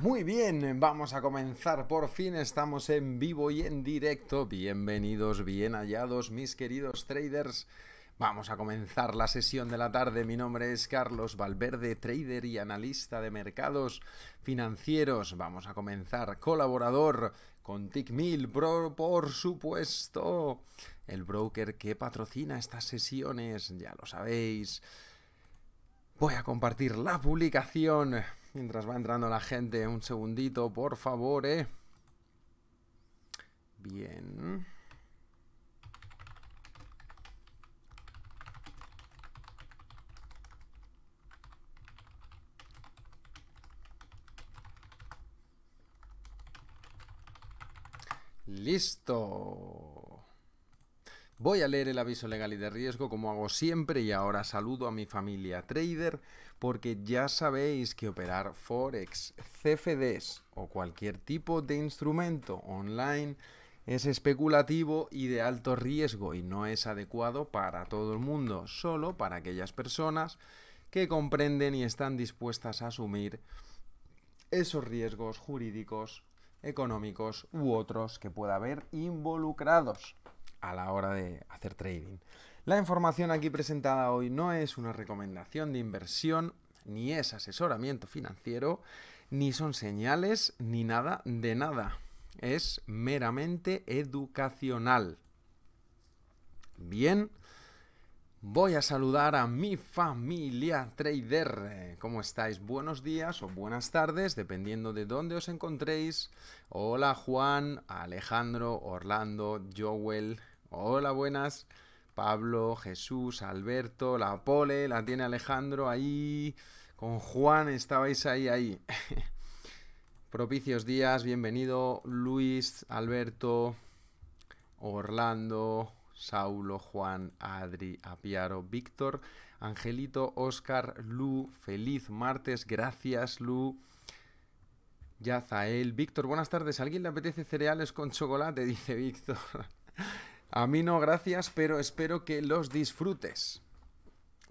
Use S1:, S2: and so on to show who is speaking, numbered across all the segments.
S1: Muy bien, vamos a comenzar. Por fin estamos en vivo y en directo. Bienvenidos, bien hallados, mis queridos traders. Vamos a comenzar la sesión de la tarde. Mi nombre es Carlos Valverde, trader y analista de mercados financieros. Vamos a comenzar colaborador con TickMill, por supuesto, el broker que patrocina estas sesiones, ya lo sabéis. Voy a compartir la publicación Mientras va entrando la gente, un segundito, por favor, ¿eh? Bien. Listo. Voy a leer el aviso legal y de riesgo como hago siempre y ahora saludo a mi familia trader porque ya sabéis que operar forex, CFDs o cualquier tipo de instrumento online es especulativo y de alto riesgo y no es adecuado para todo el mundo, solo para aquellas personas que comprenden y están dispuestas a asumir esos riesgos jurídicos, económicos u otros que pueda haber involucrados a la hora de hacer trading. La información aquí presentada hoy no es una recomendación de inversión, ni es asesoramiento financiero, ni son señales, ni nada de nada. Es meramente educacional. Bien, voy a saludar a mi familia trader. ¿Cómo estáis? Buenos días o buenas tardes, dependiendo de dónde os encontréis. Hola Juan, Alejandro, Orlando, Joel, Hola, buenas. Pablo, Jesús, Alberto, la pole, la tiene Alejandro ahí. Con Juan estabais ahí, ahí. Propicios días, bienvenido Luis, Alberto, Orlando, Saulo, Juan, Adri, Apiaro, Víctor, Angelito, Oscar, Lu, feliz martes, gracias Lu. Yazael, Víctor, buenas tardes. ¿A ¿Alguien le apetece cereales con chocolate? Dice Víctor. A mí no, gracias, pero espero que los disfrutes.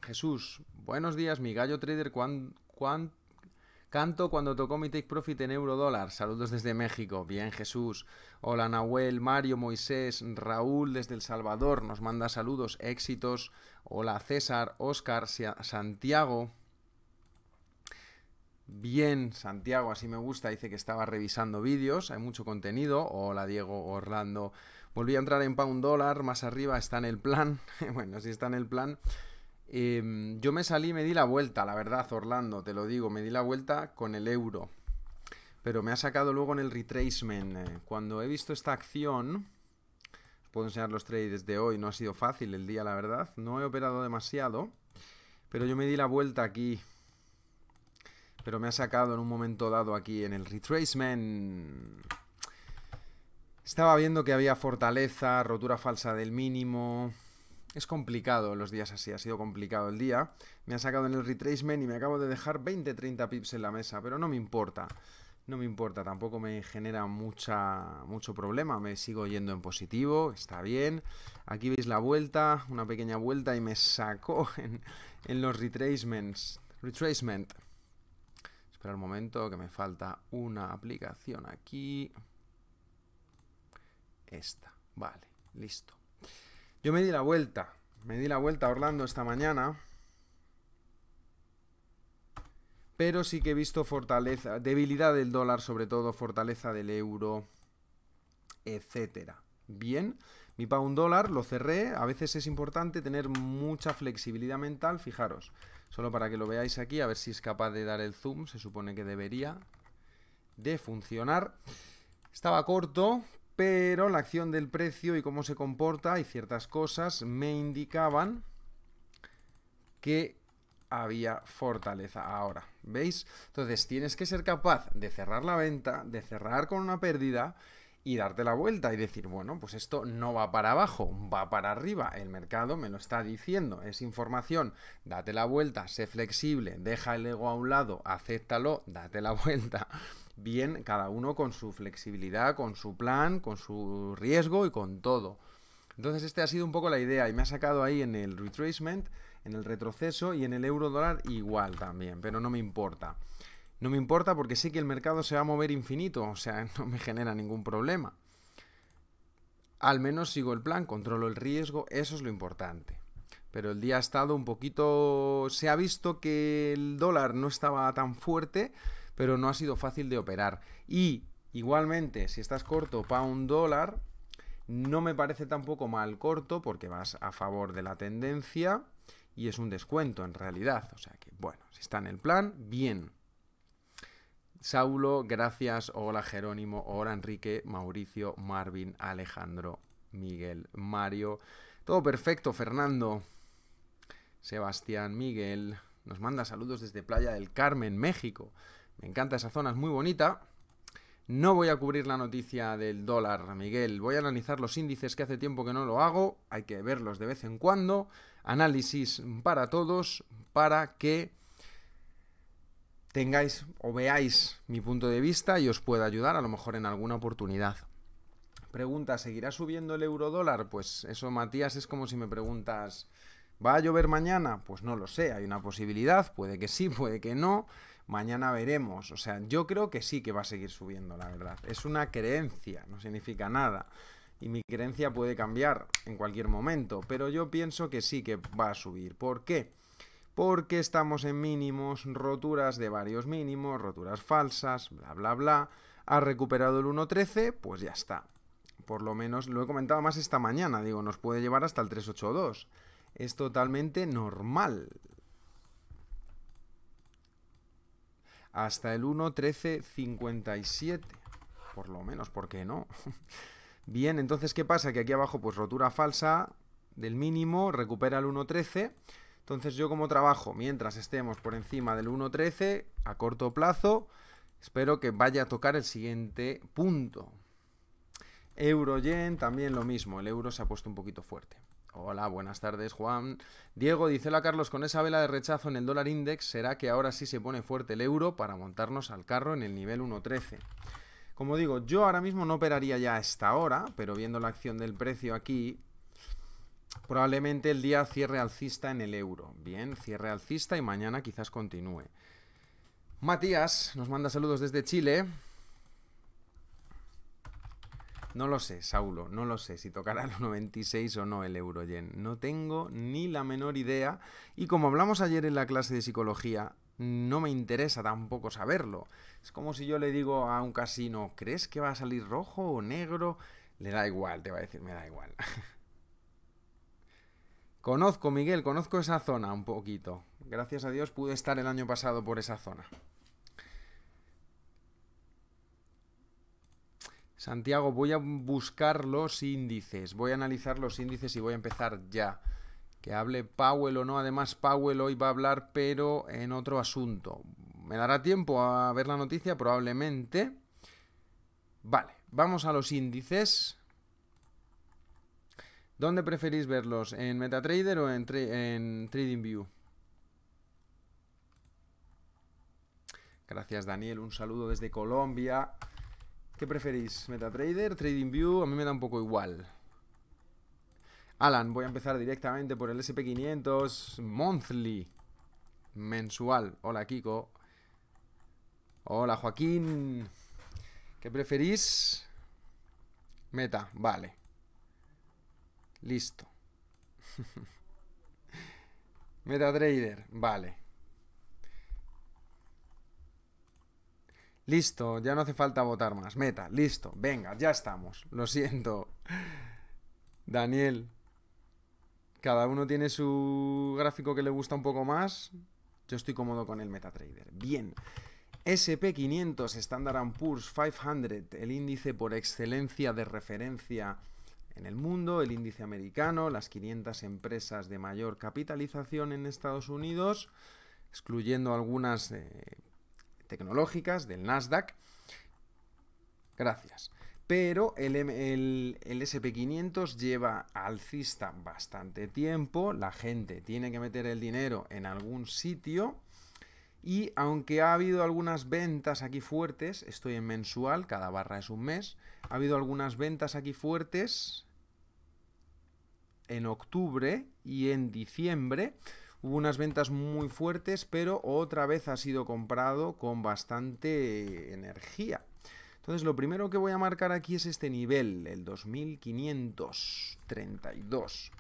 S1: Jesús, buenos días, mi gallo trader. canto cuando tocó mi take profit en euro dólar. Saludos desde México. Bien, Jesús. Hola, Nahuel, Mario, Moisés, Raúl desde El Salvador. Nos manda saludos, éxitos. Hola, César, Oscar, Santiago. Bien, Santiago, así me gusta. Dice que estaba revisando vídeos. Hay mucho contenido. Hola, Diego, Orlando. Volví a entrar en pound dólar, más arriba está en el plan. bueno, sí está en el plan. Em, yo me salí, me di la vuelta, la verdad, Orlando, te lo digo, me di la vuelta con el euro. Pero me ha sacado luego en el retracement. Eh, cuando he visto esta acción, puedo enseñar los trades de hoy, no ha sido fácil el día, la verdad. No he operado demasiado, pero yo me di la vuelta aquí. Pero me ha sacado en un momento dado aquí en el retracement. Estaba viendo que había fortaleza, rotura falsa del mínimo. Es complicado los días así, ha sido complicado el día. Me ha sacado en el retracement y me acabo de dejar 20-30 pips en la mesa, pero no me importa. No me importa, tampoco me genera mucha, mucho problema. Me sigo yendo en positivo, está bien. Aquí veis la vuelta, una pequeña vuelta y me sacó en, en los retracements. Retracement. Espera un momento, que me falta una aplicación aquí esta. Vale, listo. Yo me di la vuelta, me di la vuelta a Orlando esta mañana. Pero sí que he visto fortaleza, debilidad del dólar, sobre todo fortaleza del euro, etcétera. Bien, mi un dólar lo cerré. A veces es importante tener mucha flexibilidad mental. Fijaros, solo para que lo veáis aquí, a ver si es capaz de dar el zoom. Se supone que debería de funcionar. Estaba corto, pero la acción del precio y cómo se comporta y ciertas cosas me indicaban que había fortaleza ahora, ¿veis? Entonces tienes que ser capaz de cerrar la venta, de cerrar con una pérdida y darte la vuelta y decir, bueno, pues esto no va para abajo, va para arriba, el mercado me lo está diciendo, es información, date la vuelta, sé flexible, deja el ego a un lado, acéptalo, date la vuelta, bien, cada uno con su flexibilidad, con su plan, con su riesgo y con todo. Entonces, este ha sido un poco la idea y me ha sacado ahí en el retracement, en el retroceso y en el euro dólar igual también, pero no me importa. No me importa porque sé que el mercado se va a mover infinito, o sea, no me genera ningún problema. Al menos sigo el plan, controlo el riesgo, eso es lo importante. Pero el día ha estado un poquito... Se ha visto que el dólar no estaba tan fuerte, pero no ha sido fácil de operar. Y igualmente, si estás corto un dólar, no me parece tampoco mal corto porque vas a favor de la tendencia y es un descuento en realidad. O sea que, bueno, si está en el plan, bien. Saulo, gracias. Hola Jerónimo, hola Enrique, Mauricio, Marvin, Alejandro, Miguel, Mario. Todo perfecto, Fernando. Sebastián, Miguel. Nos manda saludos desde Playa del Carmen, México. Me encanta esa zona, es muy bonita. No voy a cubrir la noticia del dólar, Miguel. Voy a analizar los índices que hace tiempo que no lo hago. Hay que verlos de vez en cuando. Análisis para todos, para que tengáis o veáis mi punto de vista y os pueda ayudar a lo mejor en alguna oportunidad. Pregunta, ¿seguirá subiendo el euro dólar? Pues eso, Matías, es como si me preguntas, ¿va a llover mañana? Pues no lo sé, hay una posibilidad, puede que sí, puede que no mañana veremos. O sea, yo creo que sí que va a seguir subiendo, la verdad. Es una creencia, no significa nada. Y mi creencia puede cambiar en cualquier momento, pero yo pienso que sí que va a subir. ¿Por qué? Porque estamos en mínimos, roturas de varios mínimos, roturas falsas, bla, bla, bla. Ha recuperado el 1.13, pues ya está. Por lo menos lo he comentado más esta mañana, digo, nos puede llevar hasta el 382 es totalmente normal. hasta el 1.1357. Por lo menos, ¿por qué no? Bien, entonces, ¿qué pasa? Que aquí abajo, pues rotura falsa del mínimo, recupera el 1.13. Entonces, yo como trabajo, mientras estemos por encima del 1.13, a corto plazo, espero que vaya a tocar el siguiente punto. Euro-yen, también lo mismo, el euro se ha puesto un poquito fuerte. Hola, buenas tardes, Juan. Diego dice: la Carlos, con esa vela de rechazo en el dólar index, ¿será que ahora sí se pone fuerte el euro para montarnos al carro en el nivel 1.13? Como digo, yo ahora mismo no operaría ya a esta hora, pero viendo la acción del precio aquí, probablemente el día cierre alcista en el euro. Bien, cierre alcista y mañana quizás continúe. Matías nos manda saludos desde Chile. No lo sé, Saulo, no lo sé si tocará los 96 o no el Euro-Yen. No tengo ni la menor idea. Y como hablamos ayer en la clase de psicología, no me interesa tampoco saberlo. Es como si yo le digo a un casino, ¿crees que va a salir rojo o negro? Le da igual, te va a decir, me da igual. conozco, Miguel, conozco esa zona un poquito. Gracias a Dios pude estar el año pasado por esa zona. Santiago, voy a buscar los índices, voy a analizar los índices y voy a empezar ya. Que hable Powell o no, además Powell hoy va a hablar, pero en otro asunto. ¿Me dará tiempo a ver la noticia? Probablemente. Vale, vamos a los índices. ¿Dónde preferís verlos? ¿En MetaTrader o en, TradingView? Gracias Daniel, un saludo desde Colombia. ¿Qué preferís? ¿MetaTrader? ¿TradingView? A mí me da un poco igual. Alan, voy a empezar directamente por el SP500 Monthly. Mensual. Hola, Kiko. Hola, Joaquín. ¿Qué preferís? Meta, vale. Listo. MetaTrader, vale. Listo, ya no hace falta votar más. Meta, listo. Venga, ya estamos. Lo siento. Daniel. Cada uno tiene su gráfico que le gusta un poco más. Yo estoy cómodo con el MetaTrader. Bien. SP500, Standard Poor's 500, el índice por excelencia de referencia en el mundo, el índice americano, las 500 empresas de mayor capitalización en Estados Unidos, excluyendo algunas eh, tecnológicas, del Nasdaq. Gracias. Pero el, SP500 lleva alcista bastante tiempo, la gente tiene que meter el dinero en algún sitio y aunque ha habido algunas ventas aquí fuertes, estoy en mensual, cada barra es un mes, ha habido algunas ventas aquí fuertes en octubre y en diciembre, Hubo unas ventas muy fuertes, pero otra vez ha sido comprado con bastante energía. Entonces lo primero que voy a marcar aquí es este nivel, el 2532.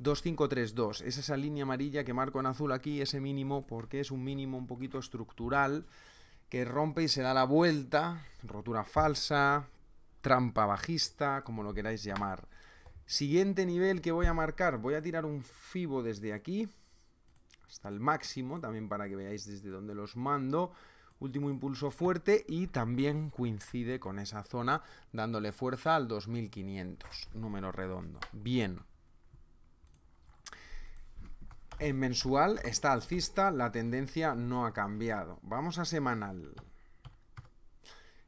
S1: 2532, es esa línea amarilla que marco en azul aquí, ese mínimo, porque es un mínimo un poquito estructural, que rompe y se da la vuelta, rotura falsa, trampa bajista, como lo queráis llamar. Siguiente nivel que voy a marcar, voy a tirar un fibo desde aquí hasta el máximo, también para que veáis desde dónde los mando. Último impulso fuerte y también coincide con esa zona dándole fuerza al 2500, número redondo. Bien. En mensual está alcista, la tendencia no ha cambiado. Vamos a semanal.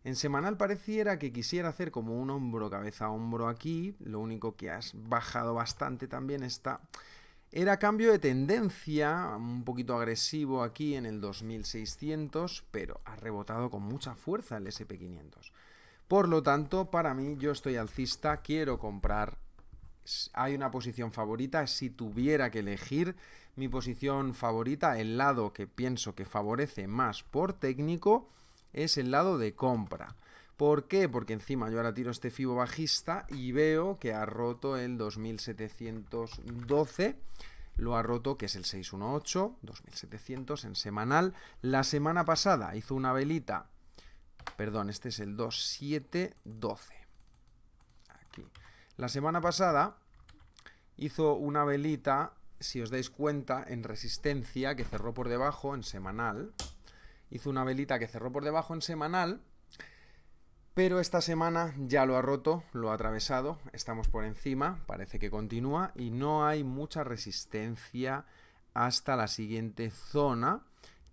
S1: En semanal pareciera que quisiera hacer como un hombro, cabeza, hombro aquí, lo único que has bajado bastante también está... Era cambio de tendencia, un poquito agresivo aquí en el 2600, pero ha rebotado con mucha fuerza el SP500. Por lo tanto, para mí, yo estoy alcista, quiero comprar hay una posición favorita. Si tuviera que elegir mi posición favorita, el lado que pienso que favorece más por técnico es el lado de compra. ¿Por qué? Porque encima yo ahora tiro este FIBO bajista y veo que ha roto el 2712 lo ha roto, que es el 618, 2700 en semanal. La semana pasada hizo una velita, perdón, este es el 2712. Aquí. La semana pasada hizo una velita, si os dais cuenta, en resistencia, que cerró por debajo en semanal hizo una velita que cerró por debajo en semanal, pero esta semana ya lo ha roto, lo ha atravesado, estamos por encima, parece que continúa y no hay mucha resistencia hasta la siguiente zona,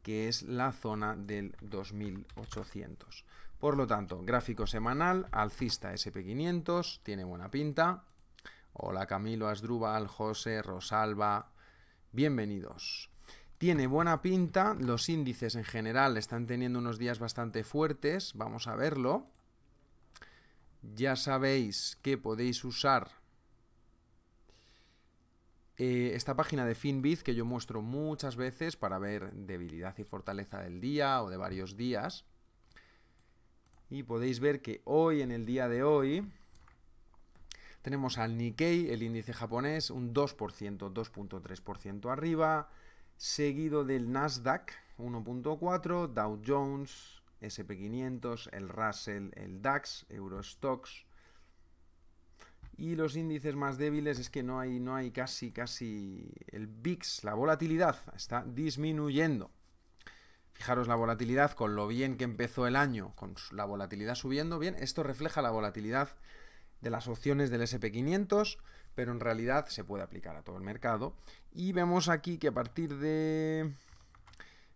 S1: que es la zona del 2800. Por lo tanto, gráfico semanal, alcista SP500, tiene buena pinta. Hola Camilo, Asdrúbal, José, Rosalba, bienvenidos. Tiene buena pinta, los índices en general están teniendo unos días bastante fuertes, vamos a verlo. Ya sabéis que podéis usar eh, esta página de Finviz que yo muestro muchas veces para ver debilidad y fortaleza del día o de varios días. Y podéis ver que hoy, en el día de hoy, tenemos al Nikkei, el índice japonés, un 2%, 2.3% arriba seguido del Nasdaq 1.4, Dow Jones, SP500, el Russell, el DAX, Eurostox. Y los índices más débiles es que no hay, no hay casi, casi el VIX, la volatilidad está disminuyendo. Fijaros la volatilidad con lo bien que empezó el año, con la volatilidad subiendo bien. Esto refleja la volatilidad de las opciones del SP500, pero en realidad se puede aplicar a todo el mercado. Y vemos aquí que a partir de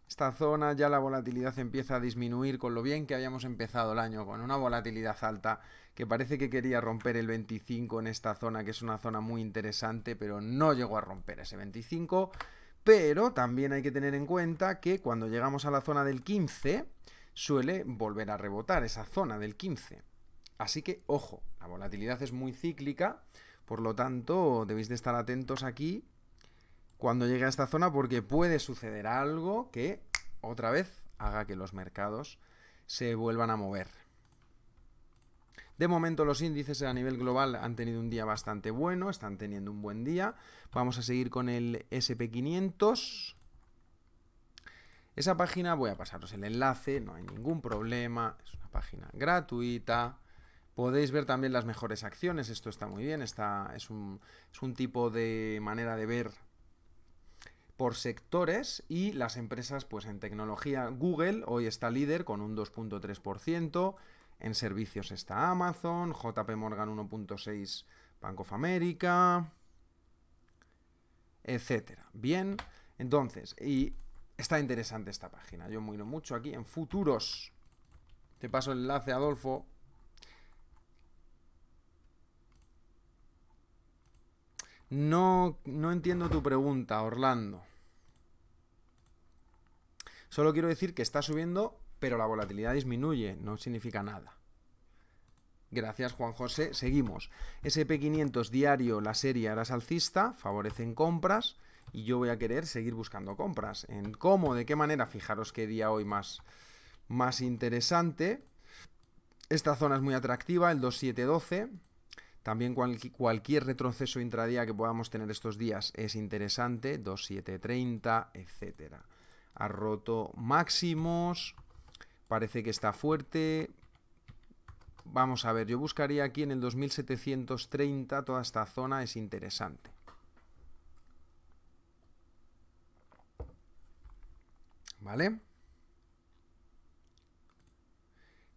S1: esta zona ya la volatilidad empieza a disminuir con lo bien que habíamos empezado el año, con una volatilidad alta que parece que quería romper el 25 en esta zona, que es una zona muy interesante, pero no llegó a romper ese 25. Pero también hay que tener en cuenta que cuando llegamos a la zona del 15 suele volver a rebotar esa zona del 15. Así que, ojo, la volatilidad es muy cíclica por lo tanto, debéis de estar atentos aquí cuando llegue a esta zona porque puede suceder algo que otra vez haga que los mercados se vuelvan a mover. De momento los índices a nivel global han tenido un día bastante bueno, están teniendo un buen día. Vamos a seguir con el SP500. Esa página voy a pasaros el enlace, no hay ningún problema, es una página gratuita. Podéis ver también las mejores acciones, esto está muy bien, está, es, un, tipo de manera de ver por sectores y las empresas pues en tecnología Google hoy está líder con un 2.3%, en servicios está Amazon, JP Morgan 1.6, Bank of America, etcétera. Bien, entonces, y está interesante esta página. Yo muero mucho aquí en futuros. Te paso el enlace, Adolfo. No, no entiendo tu pregunta, Orlando. Solo quiero decir que está subiendo, pero la volatilidad disminuye, no significa nada. Gracias, Juan José. Seguimos. SP500 diario, la serie era alcista, favorecen compras y yo voy a querer seguir buscando compras. En cómo, de qué manera, fijaros qué día hoy más, más interesante. Esta zona es muy atractiva, el 2712. También cualquier retroceso intradía que podamos tener estos días es interesante, 2.730, etc. Ha roto máximos, parece que está fuerte. Vamos a ver, yo buscaría aquí en el 2730, toda esta zona es interesante. ¿Vale?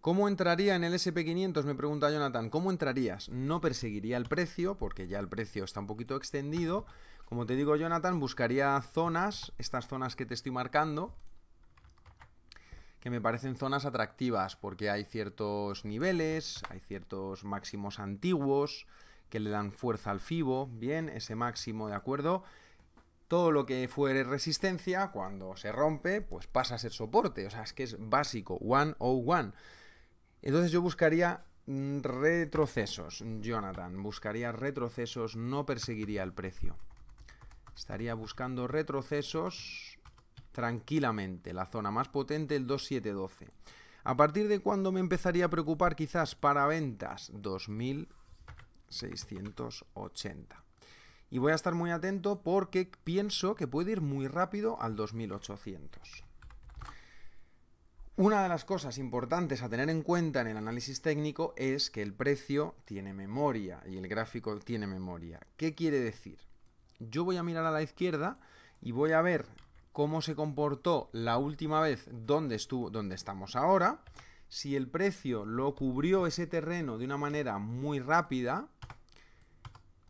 S1: ¿Cómo entraría en el SP500? Me pregunta Jonathan. ¿Cómo entrarías? No perseguiría el precio, porque ya el precio está un poquito extendido. Como te digo, Jonathan, buscaría zonas, estas zonas que te estoy marcando, que me parecen zonas atractivas, porque hay ciertos niveles, hay ciertos máximos antiguos que le dan fuerza al FIBO, bien, ese máximo, ¿de acuerdo? todo lo que fuere resistencia, cuando se rompe, pues pasa a ser soporte. O sea, es que es básico, 101. Entonces yo buscaría mm, retrocesos, Jonathan. Buscaría retrocesos, no perseguiría el precio. Estaría buscando retrocesos tranquilamente. La zona más potente, el 2712. ¿A partir de cuándo me empezaría a preocupar quizás para ventas? 2680. Y voy a estar muy atento porque pienso que puede ir muy rápido al 2800. Una de las cosas importantes a tener en cuenta en el análisis técnico es que el precio tiene memoria y el gráfico tiene memoria. ¿Qué quiere decir? Yo voy a mirar a la izquierda y voy a ver cómo se comportó la última vez donde, estuvo, donde estamos ahora. Si el precio lo cubrió ese terreno de una manera muy rápida,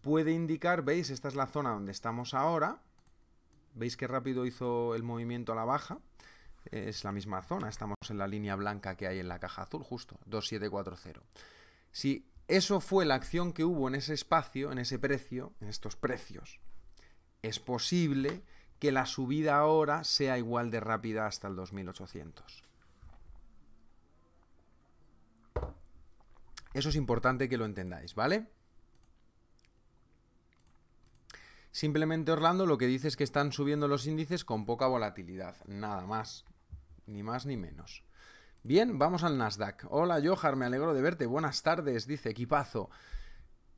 S1: puede indicar, veis, esta es la zona donde estamos ahora. ¿Veis qué rápido hizo el movimiento a la baja? es la misma zona, estamos en la línea blanca que hay en la caja azul, justo, 2740. Si eso fue la acción que hubo en ese espacio, en ese precio, en estos precios, es posible que la subida ahora sea igual de rápida hasta el 2800. Eso es importante que lo entendáis, ¿vale? Simplemente Orlando lo que dice es que están subiendo los índices con poca volatilidad, nada más ni más ni menos. Bien, vamos al Nasdaq. Hola Johar, me alegro de verte. Buenas tardes, dice equipazo.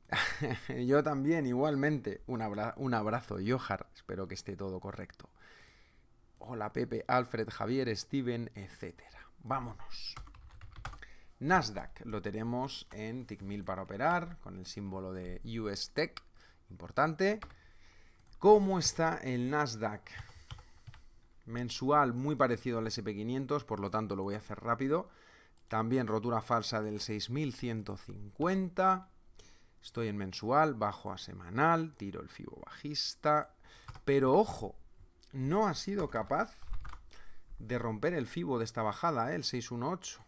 S1: Yo también, igualmente. Un, abrazo, Johar. Espero que esté todo correcto. Hola Pepe, Alfred, Javier, Steven, etc. Vámonos. Nasdaq lo tenemos en TIC para operar, con el símbolo de US Tech, importante. ¿Cómo está el Nasdaq? mensual muy parecido al SP500, por lo tanto lo voy a hacer rápido. También rotura falsa del 6150. Estoy en mensual, bajo a semanal, tiro el fibo bajista. Pero ojo, no ha sido capaz de romper el fibo de esta bajada, ¿eh? el 618.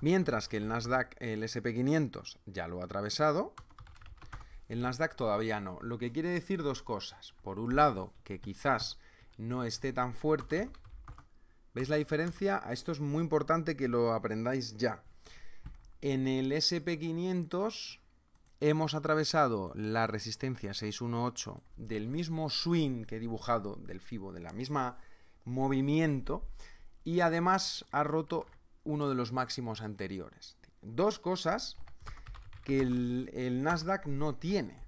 S1: Mientras que el Nasdaq, el SP500, ya lo ha atravesado. El Nasdaq todavía no. Lo que quiere decir dos cosas. Por un lado, que quizás no esté tan fuerte. ¿Veis la diferencia? Esto es muy importante que lo aprendáis ya. En el SP500 hemos atravesado la resistencia 618 del mismo swing que he dibujado del FIBO, de la misma movimiento y además ha roto uno de los máximos anteriores. Dos cosas que el, Nasdaq no tiene.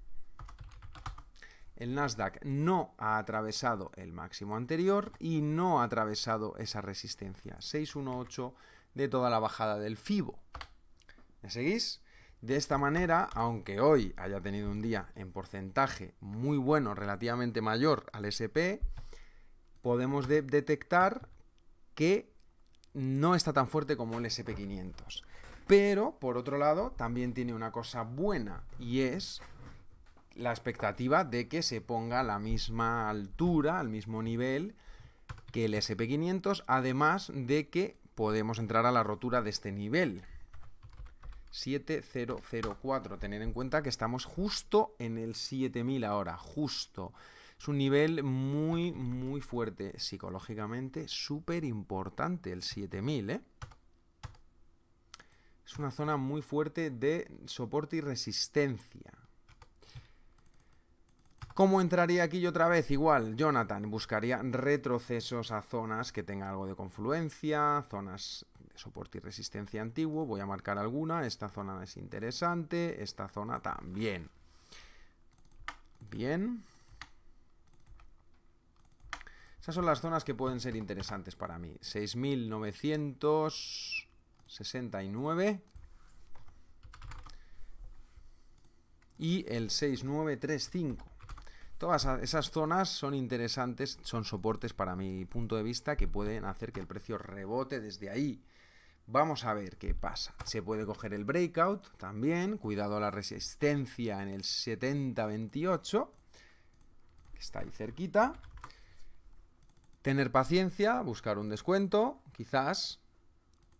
S1: El Nasdaq no ha atravesado el máximo anterior y no ha atravesado esa resistencia 618 de toda la bajada del FIBO. ¿Me seguís? De esta manera, aunque hoy haya tenido un día en porcentaje muy bueno, relativamente mayor al SP, podemos detectar que no está tan fuerte como el SP500. Pero, por otro lado, también tiene una cosa buena y es la expectativa de que se ponga a la misma altura, al mismo nivel que el SP500, además de que podemos entrar a la rotura de este nivel. 7004, tener en cuenta que estamos justo en el 7000 ahora, justo. Es un nivel muy, muy fuerte, psicológicamente súper importante el 7000, ¿eh? Es una zona muy fuerte de soporte y resistencia. ¿Cómo entraría aquí yo otra vez? Igual, Jonathan buscaría retrocesos a zonas que tengan algo de confluencia, zonas de soporte y resistencia antiguo. Voy a marcar alguna. Esta zona es interesante, esta zona también. Bien. Esas son las zonas que pueden ser interesantes para mí. 6900... 69. Y el 6935. Todas esas zonas son interesantes, son soportes para mi punto de vista que pueden hacer que el precio rebote desde ahí. Vamos a ver qué pasa. Se puede coger el breakout también. Cuidado la resistencia en el 7028 Que está ahí cerquita. Tener paciencia, buscar un descuento, quizás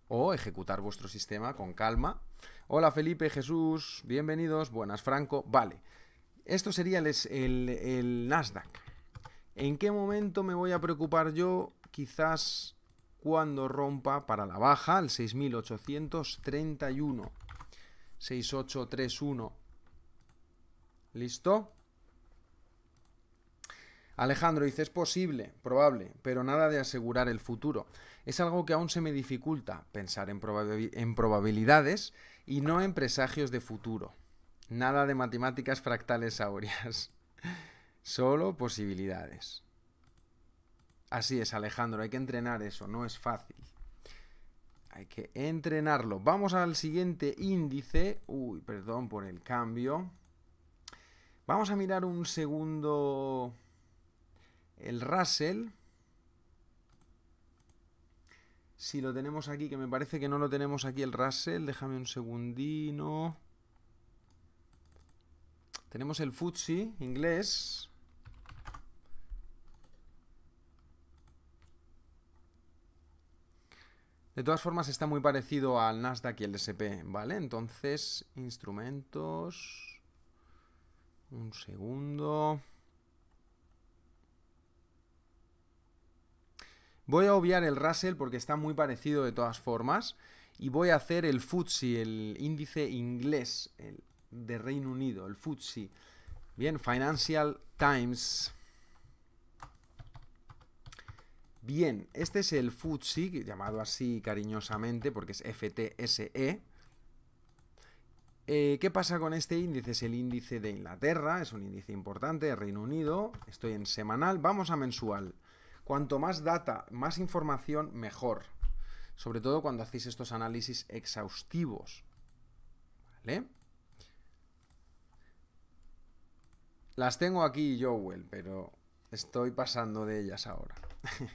S1: o ejecutar vuestro sistema con calma. Hola Felipe, Jesús, bienvenidos, buenas Franco. Vale, esto sería el, el, Nasdaq. ¿En qué momento me voy a preocupar yo? Quizás cuando rompa para la baja el 6831. 6831. ¿Listo? Alejandro dice, es posible, probable, pero nada de asegurar el futuro. Es algo que aún se me dificulta pensar en, en probabilidades y no en presagios de futuro. Nada de matemáticas fractales aureas, Solo posibilidades. Así es, Alejandro, hay que entrenar eso, no es fácil. Hay que entrenarlo. Vamos al siguiente índice. Uy, perdón por el cambio. Vamos a mirar un segundo el Russell. Si lo tenemos aquí, que me parece que no lo tenemos aquí el Russell. Déjame un segundino. Tenemos el Futsi inglés. De todas formas, está muy parecido al Nasdaq y el SP, ¿vale? Entonces, instrumentos. Un segundo. Voy a obviar el Russell porque está muy parecido de todas formas y voy a hacer el FTSE, el índice inglés de Reino Unido, el FTSE. Bien, Financial Times. Bien, este es el FTSE, llamado así cariñosamente porque es FTSE. Eh, ¿Qué pasa con este índice? Es el índice de Inglaterra, es un índice importante, de Reino Unido. Estoy en semanal, vamos a mensual. Cuanto más data, más información, mejor. Sobre todo cuando hacéis estos análisis exhaustivos. ¿Vale? Las tengo aquí, Joel, pero estoy pasando de ellas ahora.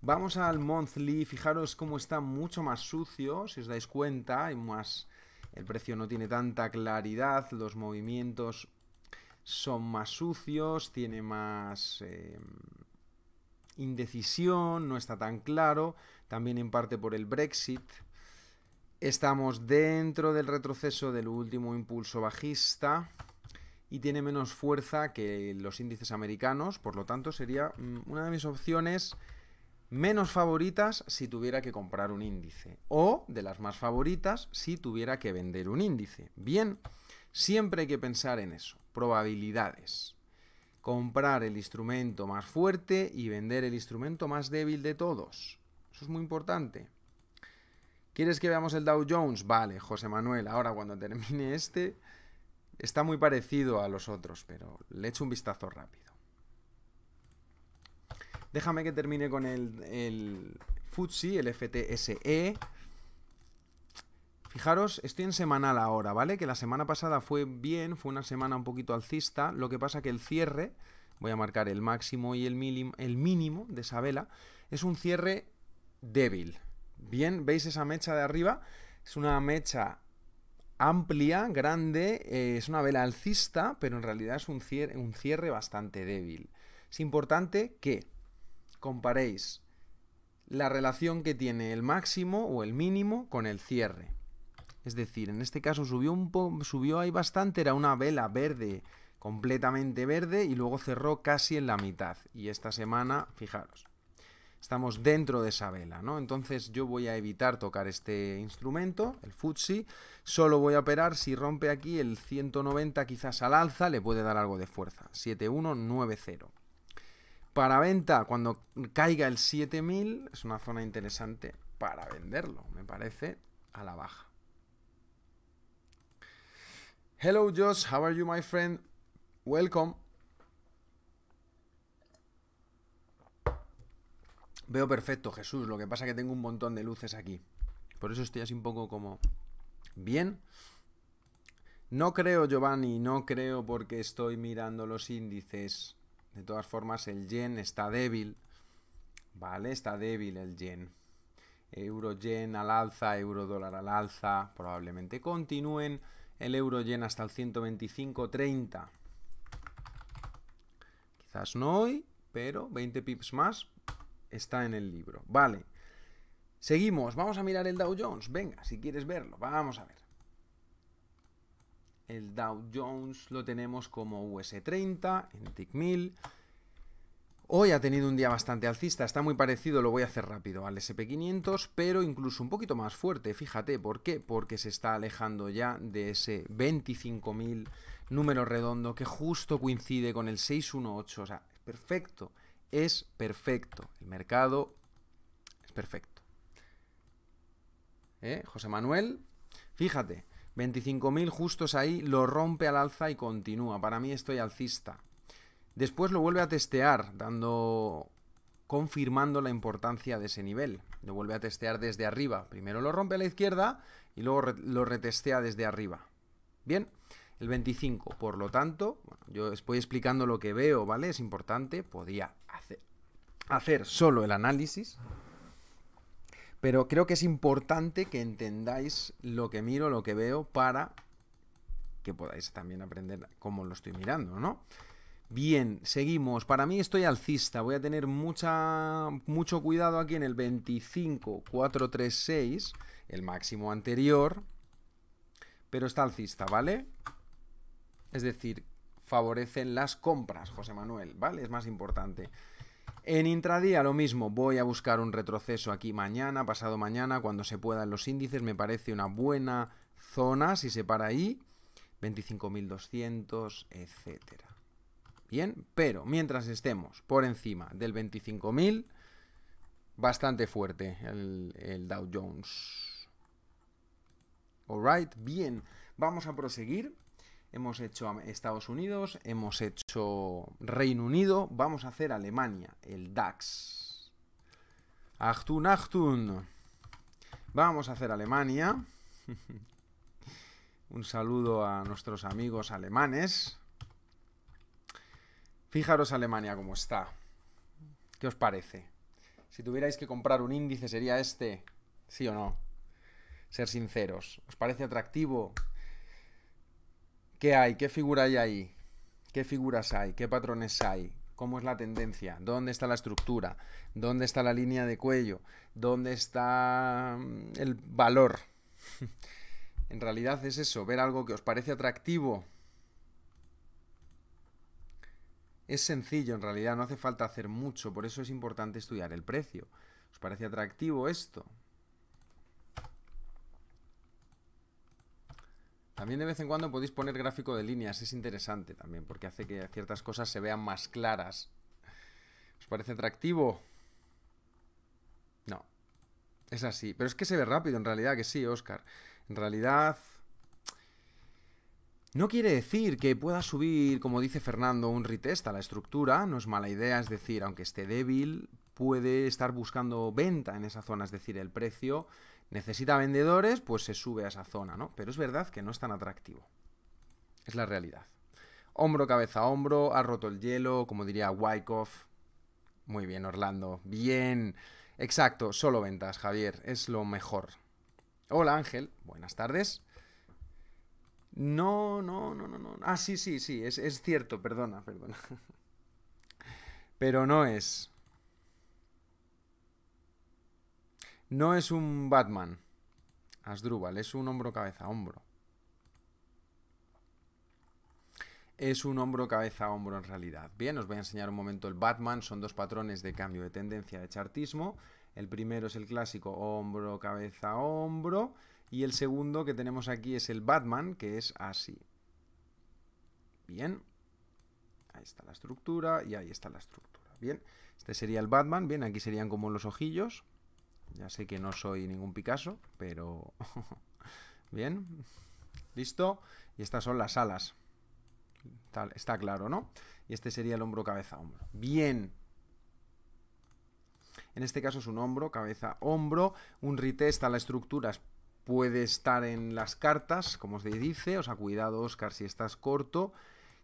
S1: Vamos al monthly, fijaros cómo está mucho más sucio, si os dais cuenta, hay más el precio no tiene tanta claridad, los movimientos son más sucios, tiene más eh, indecisión, no está tan claro, también en parte por el Brexit. Estamos dentro del retroceso del último impulso bajista y tiene menos fuerza que los índices americanos, por lo tanto sería mm, una de mis opciones menos favoritas si tuviera que comprar un índice o de las más favoritas si tuviera que vender un índice. Bien, siempre hay que pensar en eso, probabilidades comprar el instrumento más fuerte y vender el instrumento más débil de todos. Eso es muy importante. ¿Quieres que veamos el Dow Jones? Vale, José Manuel, ahora cuando termine este, está muy parecido a los otros, pero le echo un vistazo rápido. Déjame que termine con el, el el FTSE, Fijaros, estoy en semanal ahora, ¿vale? Que la semana pasada fue bien, fue una semana un poquito alcista, lo que pasa que el cierre, voy a marcar el máximo y el mínimo, de esa vela, es un cierre débil. Bien, ¿veis esa mecha de arriba? Es una mecha amplia, grande, eh, es una vela alcista, pero en realidad es un cierre, un cierre bastante débil. Es importante que comparéis la relación que tiene el máximo o el mínimo con el cierre. Es decir, en este caso subió, un po subió ahí bastante, era una vela verde, completamente verde, y luego cerró casi en la mitad. Y esta semana, fijaros, estamos dentro de esa vela, ¿no? Entonces yo voy a evitar tocar este instrumento, el Futsi, solo voy a operar si rompe aquí el 190 quizás al alza, le puede dar algo de fuerza, 7190. Para venta, cuando caiga el 7000, es una zona interesante para venderlo, me parece, a la baja. Hello Josh, how are you my friend? Welcome. Veo perfecto, Jesús. Lo que pasa es que tengo un montón de luces aquí. Por eso estoy así un poco como... Bien. No creo, Giovanni, no creo porque estoy mirando los índices. De todas formas, el yen está débil. Vale, está débil el yen. Euro yen al alza, euro dólar al alza. Probablemente continúen. El euro llena hasta el 125.30. Quizás no hoy, pero 20 pips más está en el libro. Vale. Seguimos. Vamos a mirar el Dow Jones. Venga, si quieres verlo. Vamos a ver. El Dow Jones lo tenemos como US30 en TIC 1000. Hoy ha tenido un día bastante alcista, está muy parecido, lo voy a hacer rápido, al SP500, pero incluso un poquito más fuerte, fíjate, ¿por qué? Porque se está alejando ya de ese 25.000 número redondo que justo coincide con el 618, o sea, es perfecto, es perfecto, el mercado es perfecto. ¿Eh? José Manuel, fíjate, 25.000 justos ahí, lo rompe al alza y continúa, para mí estoy alcista, Después lo vuelve a testear, dando confirmando la importancia de ese nivel. Lo vuelve a testear desde arriba. Primero lo rompe a la izquierda y luego lo retestea desde arriba. Bien, el 25. Por lo tanto, yo estoy explicando lo que veo, ¿vale? Es importante. Podía hacer, hacer solo el análisis. Pero creo que es importante que entendáis lo que miro, lo que veo, para que podáis también aprender cómo lo estoy mirando, ¿no? Bien, seguimos. Para mí estoy alcista. Voy a tener mucha, mucho cuidado aquí en el 25436, el máximo anterior, pero está alcista, ¿vale? Es decir, favorecen las compras, José Manuel, ¿vale? Es más importante. En intradía lo mismo, voy a buscar un retroceso aquí mañana, pasado mañana, cuando se puedan los índices, me parece una buena zona si se para ahí, 25.200, etcétera pero mientras estemos por encima del 25.000, bastante fuerte el, el Dow Jones. Alright, bien, vamos a proseguir. Hemos hecho Estados Unidos, hemos hecho Reino Unido, vamos a hacer Alemania, el DAX. Achtung, Achtun. Vamos a hacer Alemania. Un saludo a nuestros amigos alemanes. Fijaros Alemania como está. ¿Qué os parece? Si tuvierais que comprar un índice, ¿sería este? ¿Sí o no? Ser sinceros. ¿Os parece atractivo? ¿Qué hay? ¿Qué figura hay ahí? ¿Qué figuras hay? ¿Qué patrones hay? ¿Cómo es la tendencia? ¿Dónde está la estructura? ¿Dónde está la línea de cuello? ¿Dónde está mm, el valor? en realidad es eso, ver algo que os parece atractivo Es sencillo en realidad, no hace falta hacer mucho, por eso es importante estudiar el precio. ¿Os parece atractivo esto? También de vez en cuando podéis poner gráfico de líneas, es interesante también, porque hace que ciertas cosas se vean más claras. ¿Os parece atractivo? No, es así. Pero es que se ve rápido, en realidad, que sí, Oscar. En realidad, no quiere decir que pueda subir, como dice Fernando, un retest a la estructura, no es mala idea, es decir, aunque esté débil, puede estar buscando venta en esa zona, es decir, el precio necesita vendedores, pues se sube a esa zona, ¿no? Pero es verdad que no es tan atractivo. Es la realidad. Hombro, cabeza, hombro, ha roto el hielo, como diría Wyckoff. Muy bien, Orlando. Bien. Exacto, solo ventas, Javier. Es lo mejor. Hola, Ángel. Buenas tardes. No, no, no, no, no. Ah, sí, sí, sí, es, cierto, perdona, perdona. Pero no es. No es un Batman. Asdrúbal, es un hombro cabeza hombro. Es un hombro cabeza hombro en realidad. Bien, os voy a enseñar un momento el Batman. Son dos patrones de cambio de tendencia de chartismo. El primero es el clásico hombro cabeza hombro. Y el segundo que tenemos aquí es el Batman, que es así. Bien. Ahí está la estructura y ahí está la estructura. Bien, este sería el Batman. Bien, aquí serían como los ojillos. Ya sé que no soy ningún Picasso, pero... Bien, listo. Y estas son las alas. está claro, ¿no? Y este sería el hombro, cabeza, hombro. Bien. En este caso es un hombro, cabeza, hombro. Un retest a la estructura puede estar en las cartas, como se dice, o sea, cuidado Oscar si estás corto,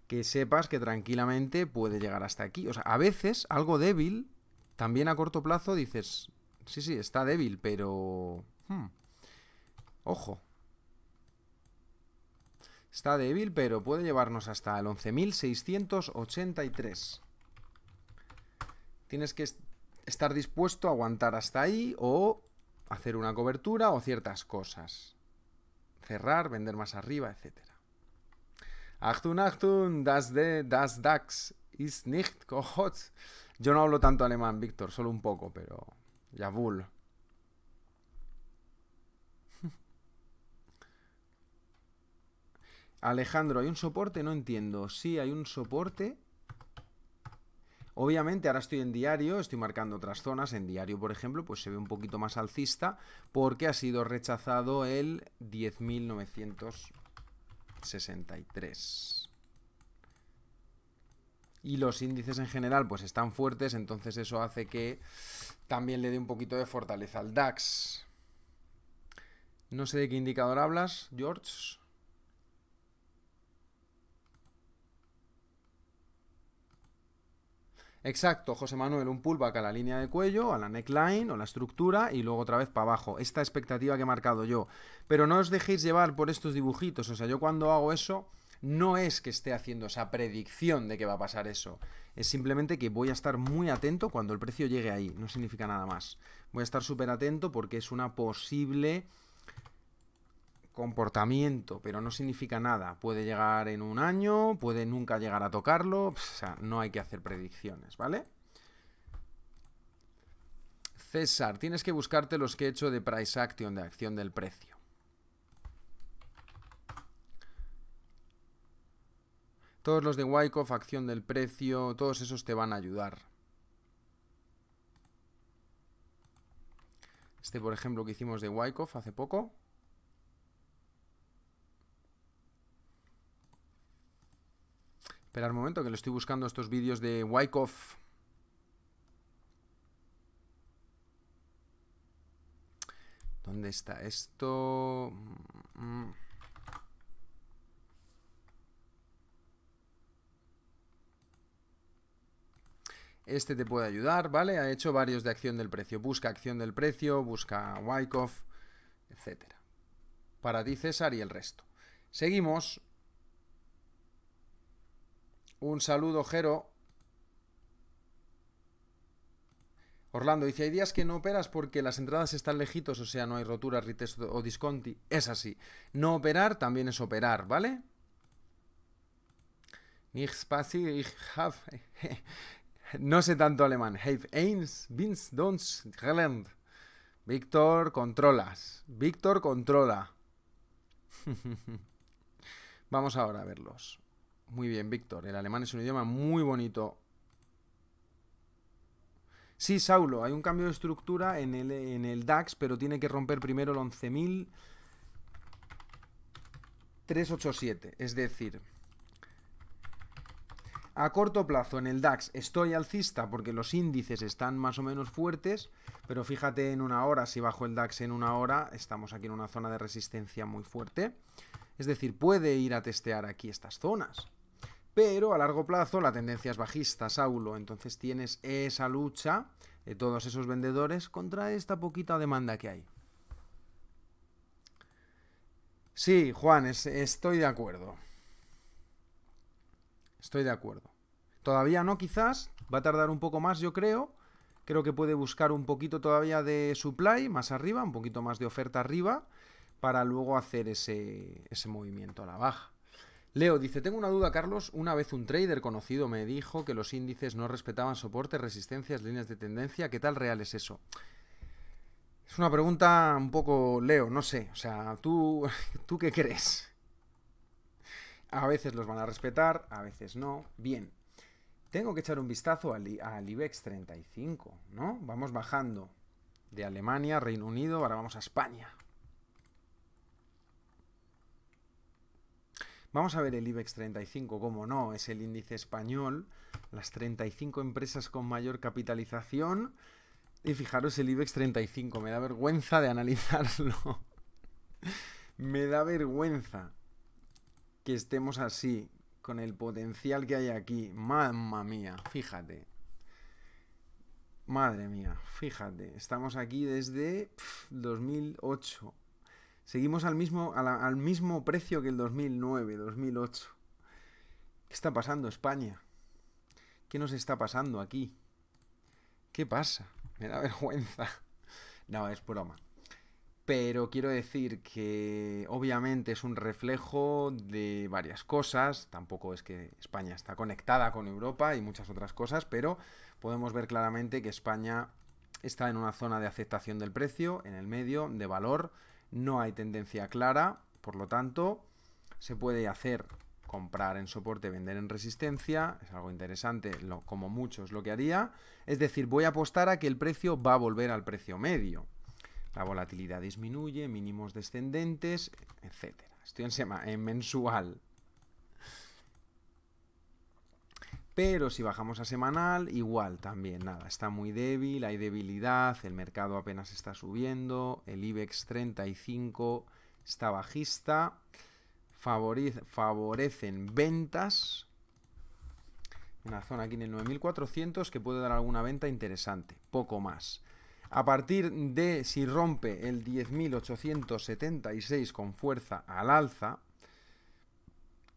S1: que sepas que tranquilamente puede llegar hasta aquí. O sea, a veces algo débil, también a corto plazo dices, sí, sí, está débil, pero... Hmm, ojo. Está débil, pero puede llevarnos hasta el 11.683. Tienes que estar dispuesto a aguantar hasta ahí o hacer una cobertura o ciertas cosas. Cerrar, vender más arriba, etc. Achtung, Achtung, das, de, das DAX ist nicht kohot. Yo no hablo tanto alemán, Víctor, solo un poco, pero. Jawohl. Alejandro, ¿hay un soporte? No entiendo. Sí, hay un soporte Obviamente ahora estoy en diario, estoy marcando otras zonas, en diario por ejemplo pues se ve un poquito más alcista porque ha sido rechazado el 10.963. Y los índices en general pues están fuertes, entonces eso hace que también le dé un poquito de fortaleza al DAX. No sé de qué indicador hablas, George. Exacto, José Manuel, un pullback a la línea de cuello, a la neckline o la estructura y luego otra vez para abajo. Esta expectativa que he marcado yo. Pero no os dejéis llevar por estos dibujitos. O sea, yo cuando hago eso, no es que esté haciendo esa predicción de que va a pasar eso. Es simplemente que voy a estar muy atento cuando el precio llegue ahí. No significa nada más. Voy a estar súper atento porque es una posible comportamiento, pero no significa nada. Puede llegar en un año, puede nunca llegar a tocarlo, o sea, no hay que hacer predicciones, ¿vale? César, tienes que buscarte los que he hecho de price action, de acción del precio. Todos los de Wyckoff, acción del precio, todos esos te van a ayudar. Este, por ejemplo, que hicimos de Wyckoff hace poco. Espera un momento que lo estoy buscando estos vídeos de Wyckoff. ¿Dónde está esto? Este te puede ayudar, ¿vale? Ha hecho varios de acción del precio. Busca acción del precio, busca Wyckoff, etc. Para ti, César, y el resto. Seguimos. Un saludo, Jero. Orlando dice, hay días que no operas porque las entradas están lejitos, o sea, no hay roturas, rites o disconti. Es así. No operar también es operar, ¿vale? No sé tanto alemán. Have eins, bins, dons, Víctor, controlas. Víctor, controla. Vamos ahora a verlos. Muy bien, Víctor. El alemán es un idioma muy bonito. Sí, Saulo, hay un cambio de estructura en el, DAX, pero tiene que romper primero el 11.387. Es decir, a corto plazo en el DAX estoy alcista porque los índices están más o menos fuertes, pero fíjate en una hora, si bajo el DAX en una hora, estamos aquí en una zona de resistencia muy fuerte. Es decir, puede ir a testear aquí estas zonas. Pero a largo plazo la tendencia es bajista, Saulo. Entonces tienes esa lucha de todos esos vendedores contra esta poquita demanda que hay. Sí, Juan, estoy de acuerdo. Estoy de acuerdo. Todavía no, quizás. Va a tardar un poco más, yo creo. Creo que puede buscar un poquito todavía de supply más arriba, un poquito más de oferta arriba, para luego hacer ese movimiento a la baja. Leo dice, tengo una duda, Carlos. Una vez un trader conocido me dijo que los índices no respetaban soportes, resistencias, líneas de tendencia. ¿Qué tal real es eso? Es una pregunta un poco, Leo, no sé. O sea, ¿tú, ¿tú qué crees? A veces los van a respetar, a veces no. Bien, tengo que echar un vistazo al, al IBEX 35, ¿no? Vamos bajando de Alemania, Reino Unido, ahora vamos a España. Vamos a ver el IBEX 35, como no, es el índice español, las 35 empresas con mayor capitalización. Y fijaros el IBEX 35, me da vergüenza de analizarlo. me da vergüenza que estemos así, con el potencial que hay aquí. Mamma mía, fíjate. Madre mía, fíjate. Estamos aquí desde 2008. Seguimos al mismo, al mismo precio que el 2009, 2008. ¿Qué está pasando España? ¿Qué nos está pasando aquí? ¿Qué pasa? Me da vergüenza. No, es broma. Pero quiero decir que obviamente es un reflejo de varias cosas. Tampoco es que España está conectada con Europa y muchas otras cosas, pero podemos ver claramente que España está en una zona de aceptación del precio, en el medio, de valor, no hay tendencia clara, por lo tanto, se puede hacer comprar en soporte, vender en resistencia, es algo interesante, como muchos lo que haría, es decir, voy a apostar a que el precio va a volver al precio medio. La volatilidad disminuye, mínimos descendentes, etc. Estoy en, sema, en mensual, Pero si bajamos a semanal, igual también, nada, está muy débil, hay debilidad, el mercado apenas está subiendo, el IBEX 35 está bajista, favorecen ventas, una zona aquí en el 9400 que puede dar alguna venta interesante, poco más. A partir de si rompe el 10.876 con fuerza al alza,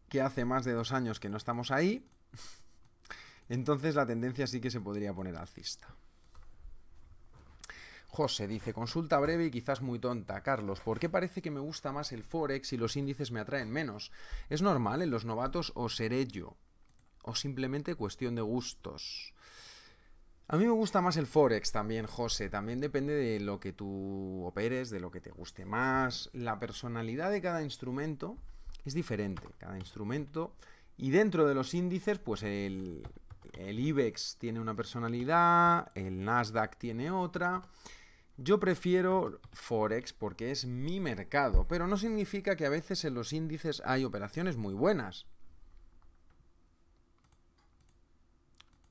S1: que hace más de dos años que no estamos ahí, entonces la tendencia sí que se podría poner alcista. José dice, consulta breve y quizás muy tonta. Carlos, ¿por qué parece que me gusta más el Forex y los índices me atraen menos? ¿Es normal en los novatos o seré yo? ¿O simplemente cuestión de gustos? A mí me gusta más el Forex también, José. También depende de lo que tú operes, de lo que te guste más. La personalidad de cada instrumento es diferente. Cada instrumento. Y dentro de los índices, pues el, el IBEX tiene una personalidad, el Nasdaq tiene otra. Yo prefiero Forex porque es mi mercado, pero no significa que a veces en los índices hay operaciones muy buenas.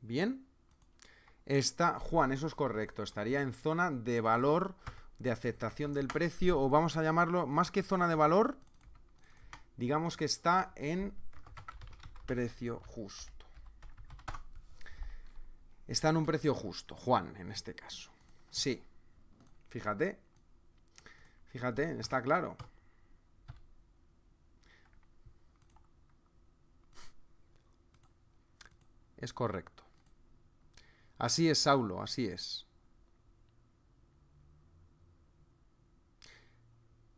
S1: Bien. Está, Juan, eso es correcto, estaría en zona de valor, de aceptación del precio, o vamos a llamarlo, más que zona de valor, digamos que está en precio justo. Está en un precio justo, Juan, en este caso. Sí. Fíjate. Fíjate, está claro. Es correcto. Así es, Saulo, así es.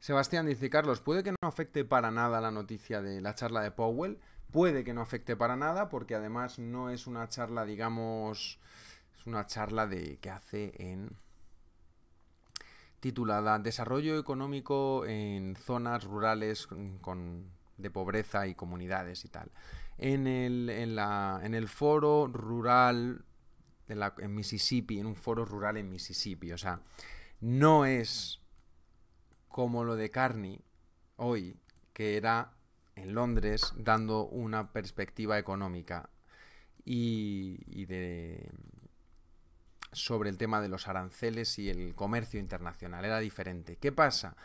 S1: Sebastián dice, Carlos, puede que no afecte para nada la noticia de la charla de Powell, puede que no afecte para nada, porque además no es una charla, digamos, es una charla de que hace en titulada Desarrollo económico en zonas rurales de pobreza y comunidades y tal. En el, en el foro rural de la, en Mississippi, en un foro rural en Mississippi, o sea, no es como lo de Carney hoy, que era en Londres dando una perspectiva económica y, y de, sobre el tema de los aranceles y el comercio internacional. Era diferente. ¿Qué pasa?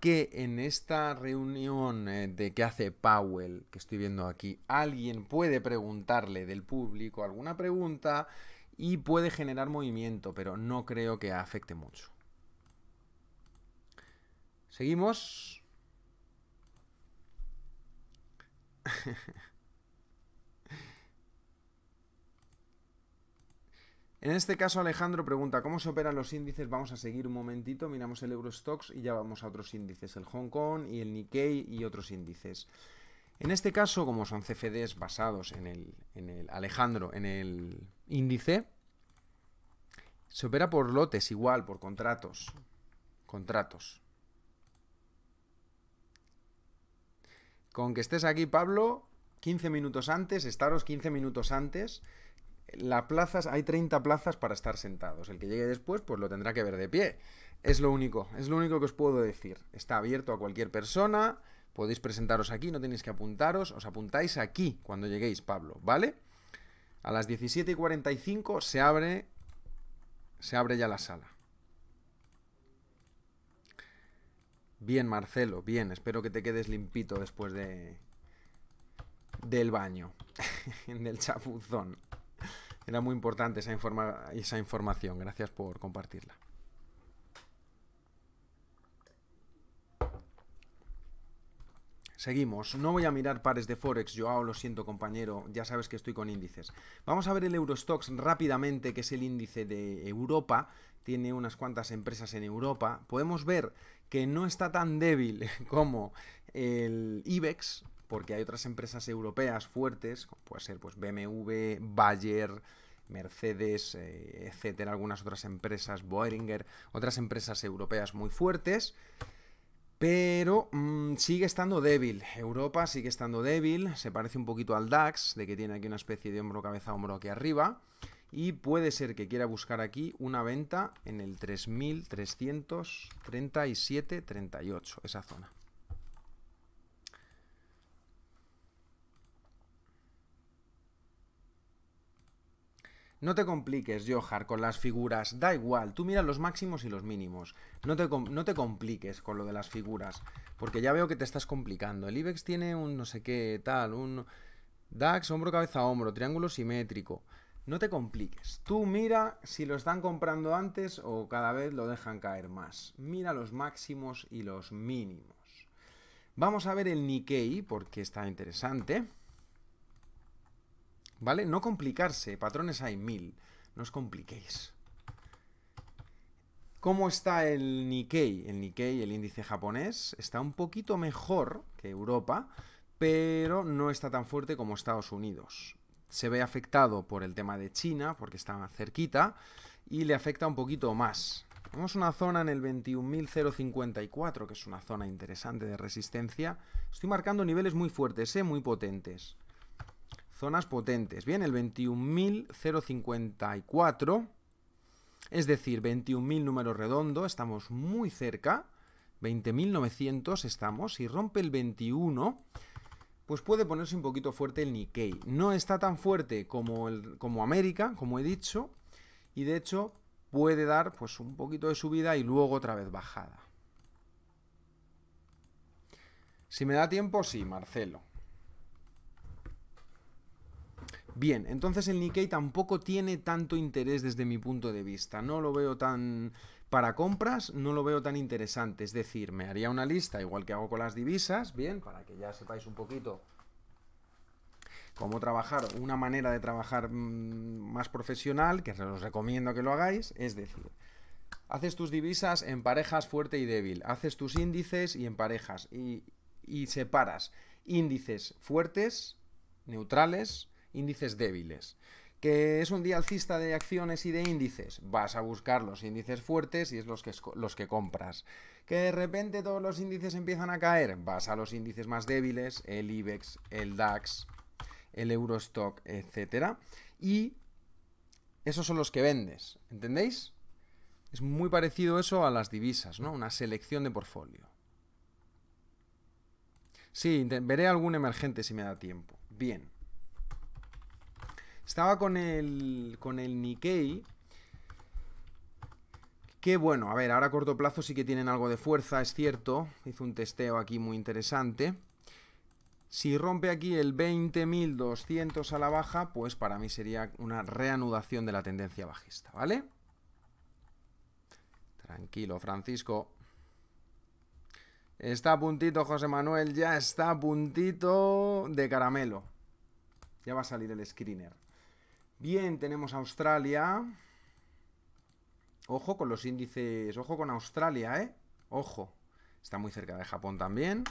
S1: Que en esta reunión eh, de que hace Powell, que estoy viendo aquí, alguien puede preguntarle del público alguna pregunta y puede generar movimiento, pero no creo que afecte mucho. Seguimos. en este caso Alejandro pregunta, ¿cómo se operan los índices? Vamos a seguir un momentito, miramos el Eurostox y ya vamos a otros índices, el Hong Kong y el Nikkei y otros índices. En este caso, como son CFDs basados en el, en el Alejandro, en el índice, se opera por lotes igual, por contratos. Contratos. Con que estés aquí, Pablo, 15 minutos antes, estaros 15 minutos antes. La plazas, hay 30 plazas para estar sentados. El que llegue después, pues lo tendrá que ver de pie. Es lo único, es lo único que os puedo decir. Está abierto a cualquier persona. Podéis presentaros aquí, no tenéis que apuntaros. Os apuntáis aquí cuando lleguéis, Pablo, ¿vale? A las 17 y 45 se abre, se abre ya la sala. Bien, Marcelo, bien. Espero que te quedes limpito después de... Del baño. del chapuzón. Era muy importante esa, esa información. Gracias por compartirla. Seguimos. No voy a mirar pares de Forex, Joao, lo siento compañero, ya sabes que estoy con índices. Vamos a ver el Eurostox rápidamente, que es el índice de Europa, tiene unas cuantas empresas en Europa, podemos ver que no está tan débil como el IBEX, porque hay otras empresas europeas fuertes, como puede ser pues, BMW, Bayer, Mercedes, eh, etcétera, algunas otras empresas, Boehringer, otras empresas europeas muy fuertes, pero mm, sigue estando débil. Europa sigue estando débil, se parece un poquito al DAX, de que tiene aquí una especie de hombro, cabeza, hombro aquí arriba y puede ser que quiera buscar aquí una venta en el 3.337.38, 38 esa zona. No te compliques, Johar, con las figuras. Da igual, tú miras los máximos y los mínimos. No te, no te, compliques con lo de las figuras, porque ya veo que te estás complicando. El IBEX tiene un no sé qué tal, un DAX hombro, cabeza, hombro, triángulo simétrico. No te compliques. Tú mira si lo están comprando antes o cada vez lo dejan caer más. Mira los máximos y los mínimos. Vamos a ver el Nikkei porque está interesante. ¿Vale? No complicarse. Patrones hay mil. No os compliquéis. ¿Cómo está el Nikkei? El Nikkei, el índice japonés, está un poquito mejor que Europa, pero no está tan fuerte como Estados Unidos se ve afectado por el tema de China, porque está cerquita, y le afecta un poquito más. Tenemos una zona en el 21.054, que es una zona interesante de resistencia. Estoy marcando niveles muy fuertes, ¿eh? muy potentes. Zonas potentes. Bien, el 21.054, es decir, 21.000 número redondo, estamos muy cerca. 20.900 estamos. y rompe el 21, pues puede ponerse un poquito fuerte el Nikkei. No está tan fuerte como, el, como América, como he dicho, y de hecho puede dar pues un poquito de subida y luego otra vez bajada. Si me da tiempo, sí, Marcelo. Bien, entonces el Nikkei tampoco tiene tanto interés desde mi punto de vista. No lo veo tan para compras no lo veo tan interesante, es decir, me haría una lista, igual que hago con las divisas, bien, para que ya sepáis un poquito cómo trabajar, una manera de trabajar mm, más profesional, que os recomiendo que lo hagáis, es decir, haces tus divisas en parejas fuerte y débil, haces tus índices y en parejas, y, y separas índices fuertes, neutrales, índices débiles que es un día alcista de acciones y de índices, vas a buscar los índices fuertes y es los que, los que compras. Que de repente todos los índices empiezan a caer, vas a los índices más débiles, el IBEX, el DAX, el Eurostock, etc. Y esos son los que vendes, ¿entendéis? Es muy parecido eso a las divisas, ¿no? Una selección de portfolio. Sí, veré algún emergente si me da tiempo. Bien. Estaba con el, con el Nikkei. Que bueno, a ver, ahora a corto plazo sí que tienen algo de fuerza, es cierto. Hizo un testeo aquí muy interesante. Si rompe aquí el 20.200 a la baja, pues para mí sería una reanudación de la tendencia bajista, ¿vale? Tranquilo, Francisco. Está a puntito, José Manuel, ya está a puntito de caramelo. Ya va a salir el screener. Bien, tenemos Australia. Ojo con los índices, ojo con Australia, ¿eh? Ojo. Está muy cerca de Japón también.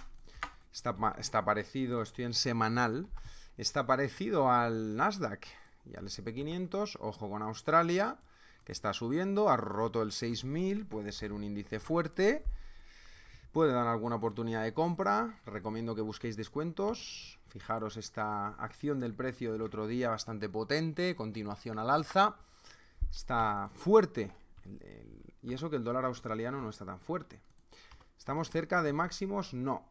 S1: Está, está parecido, estoy en semanal. Está parecido al Nasdaq y al SP500. Ojo con Australia, que está subiendo. Ha roto el 6000, puede ser un índice fuerte. Puede dar alguna oportunidad de compra, recomiendo que busquéis descuentos. Fijaros esta acción del precio del otro día bastante potente, continuación al alza. Está fuerte, y eso que el dólar australiano no está tan fuerte. ¿Estamos cerca de máximos? No.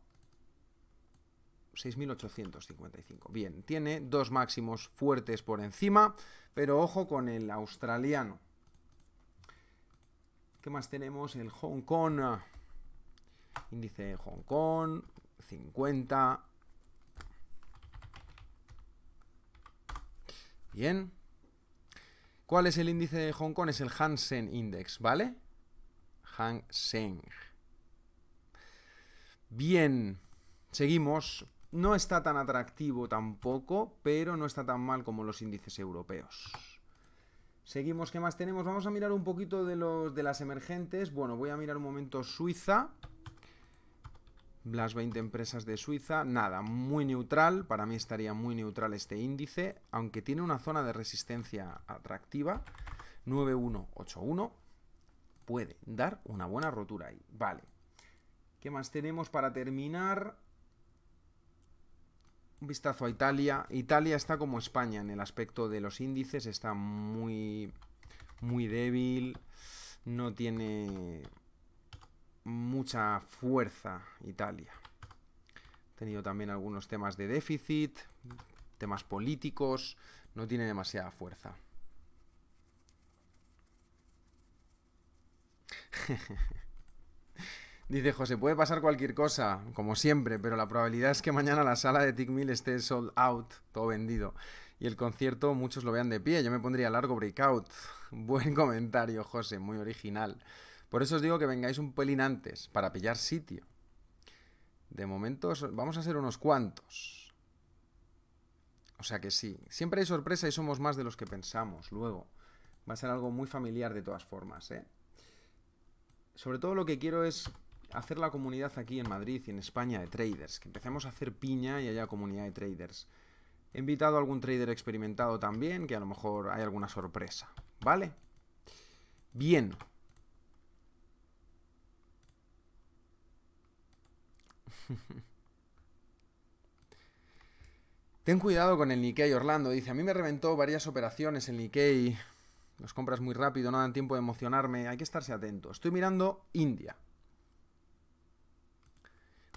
S1: 6.855. Bien, tiene dos máximos fuertes por encima, pero ojo con el australiano. ¿Qué más tenemos? El Hong Kong Índice de Hong Kong, 50. Bien. ¿Cuál es el índice de Hong Kong? Es el Hansen Index, ¿vale? Hansen. Bien, seguimos. No está tan atractivo tampoco, pero no está tan mal como los índices europeos. Seguimos, ¿qué más tenemos? Vamos a mirar un poquito de, los, de las emergentes. Bueno, voy a mirar un momento Suiza las 20 empresas de Suiza, nada, muy neutral, para mí estaría muy neutral este índice, aunque tiene una zona de resistencia atractiva, 9181, puede dar una buena rotura ahí, vale. ¿Qué más tenemos para terminar? Un vistazo a Italia. Italia está como España en el aspecto de los índices, está muy, muy débil, no tiene mucha fuerza Italia. tenido también algunos temas de déficit, temas políticos, no tiene demasiada fuerza. Dice José, puede pasar cualquier cosa, como siempre, pero la probabilidad es que mañana la sala de Tickmill esté sold out, todo vendido. Y el concierto muchos lo vean de pie, yo me pondría largo breakout. Buen comentario, José, muy original. Por eso os digo que vengáis un pelín antes, para pillar sitio. De momento vamos a ser unos cuantos. O sea que sí, siempre hay sorpresa y somos más de los que pensamos luego. Va a ser algo muy familiar de todas formas, ¿eh? Sobre todo lo que quiero es hacer la comunidad aquí en Madrid y en España de traders, que empecemos a hacer piña y haya comunidad de traders. He invitado a algún trader experimentado también, que a lo mejor hay alguna sorpresa, ¿vale? Bien, Ten cuidado con el Nikkei, Orlando. Dice, a mí me reventó varias operaciones el Nikkei. Los compras muy rápido, no dan tiempo de emocionarme. Hay que estarse atento. Estoy mirando India.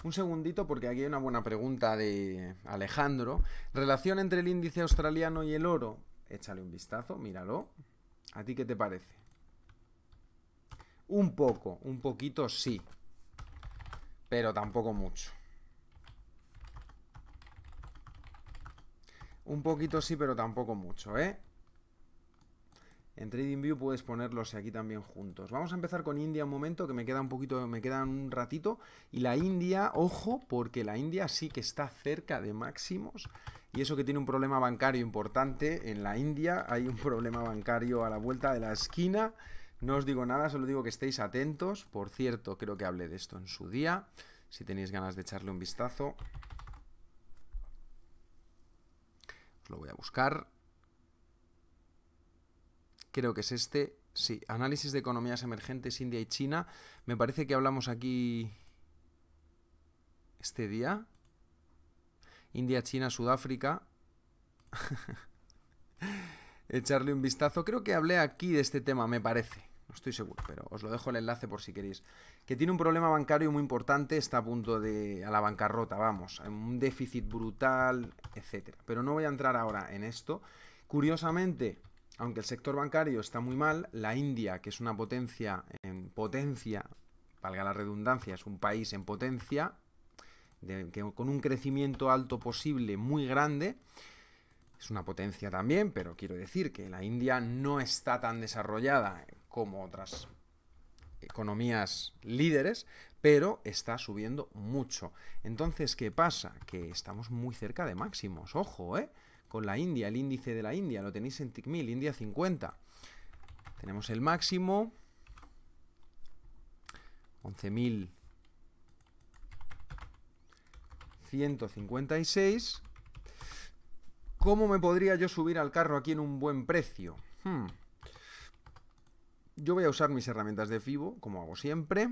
S1: Un segundito porque aquí hay una buena pregunta de Alejandro. Relación entre el índice australiano y el oro. Échale un vistazo, míralo. ¿A ti qué te parece? Un poco, un poquito sí, pero tampoco mucho. Un poquito sí, pero tampoco mucho, ¿eh? En TradingView puedes ponerlos aquí también juntos. Vamos a empezar con India un momento, que me queda un poquito, me quedan un ratito. Y la India, ojo, porque la India sí que está cerca de máximos. Y eso que tiene un problema bancario importante en la India. Hay un problema bancario a la vuelta de la esquina. No os digo nada, solo digo que estéis atentos. Por cierto, creo que hablé de esto en su día. Si tenéis ganas de echarle un vistazo. Os lo voy a buscar. Creo que es este. Sí, análisis de economías emergentes, India y China. Me parece que hablamos aquí este día. India, China, Sudáfrica. Echarle un vistazo. Creo que hablé aquí de este tema, me parece. No estoy seguro, pero os lo dejo el enlace por si queréis. Que tiene un problema bancario muy importante, está a punto de a la bancarrota, vamos, un déficit brutal, etcétera. Pero no voy a entrar ahora en esto. Curiosamente, aunque el sector bancario está muy mal, la India, que es una potencia en potencia, valga la redundancia, es un país en potencia, que, con un crecimiento alto posible muy grande, es una potencia también, pero quiero decir que la India no está tan desarrollada como otras economías líderes, pero está subiendo mucho. Entonces, ¿qué pasa? Que estamos muy cerca de máximos, ojo, ¿eh? Con la India, el índice de la India, lo tenéis en TICMIL, India 50. Tenemos el máximo, 11.156. ¿Cómo me podría yo subir al carro aquí en un buen precio? Hmm. Yo voy a usar mis herramientas de FIBO, como hago siempre,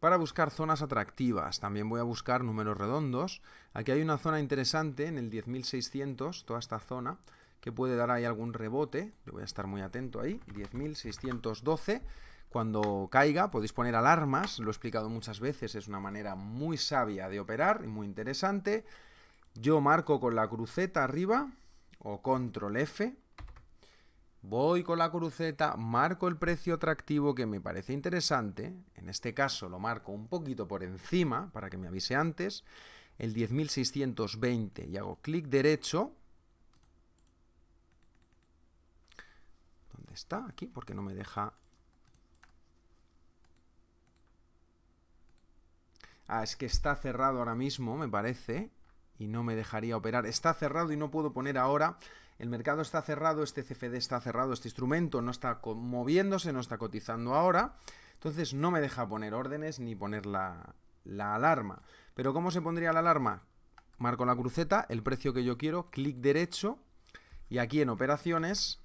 S1: para buscar zonas atractivas. También voy a buscar números redondos. Aquí hay una zona interesante en el 10.600, toda esta zona, que puede dar ahí algún rebote. Yo voy a estar muy atento ahí. 10.612. Cuando caiga podéis poner alarmas, lo he explicado muchas veces, es una manera muy sabia de operar y muy interesante. Yo marco con la cruceta arriba o control F. Voy con la cruceta, marco el precio atractivo que me parece interesante. En este caso lo marco un poquito por encima para que me avise antes. El 10.620 y hago clic derecho. ¿Dónde está? Aquí, porque no me deja... Ah, es que está cerrado ahora mismo, me parece y no me dejaría operar. Está cerrado y no puedo poner ahora. El mercado está cerrado, este CFD está cerrado, este instrumento no está moviéndose, no está cotizando ahora. Entonces no me deja poner órdenes ni poner la, alarma. Pero ¿cómo se pondría la alarma? Marco la cruceta, el precio que yo quiero, clic derecho y aquí en operaciones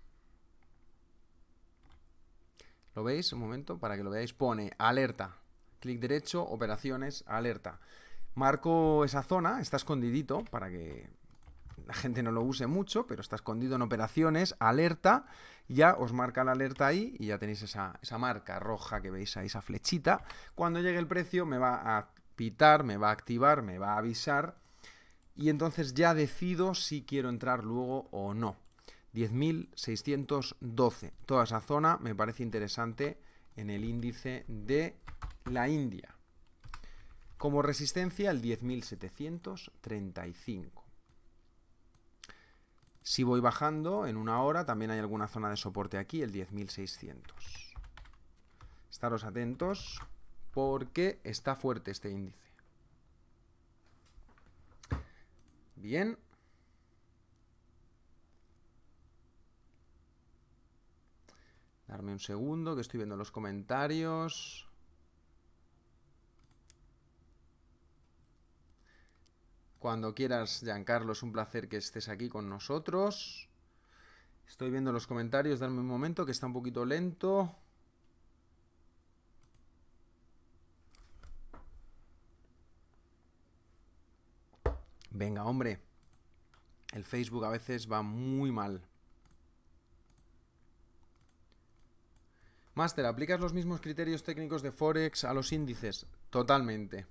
S1: ¿Lo veis? Un momento, para que lo veáis. Pone alerta. Clic derecho, operaciones, alerta. Marco esa zona, está escondidito para que la gente no lo use mucho, pero está escondido en operaciones, alerta, ya os marca la alerta ahí y ya tenéis esa, esa marca roja que veis ahí, esa flechita. Cuando llegue el precio me va a pitar, me va a activar, me va a avisar y entonces ya decido si quiero entrar luego o no. 10.612. Toda esa zona me parece interesante en el índice de la India como resistencia el 10.735. Si voy bajando en una hora, también hay alguna zona de soporte aquí, el 10.600. Estaros atentos porque está fuerte este índice. Bien. Darme un segundo, que estoy viendo los comentarios. Cuando quieras, Giancarlo, es un placer que estés aquí con nosotros. Estoy viendo los comentarios, dame un momento que está un poquito lento. Venga, hombre. El Facebook a veces va muy mal. Master, ¿aplicas los mismos criterios técnicos de Forex a los índices? Totalmente.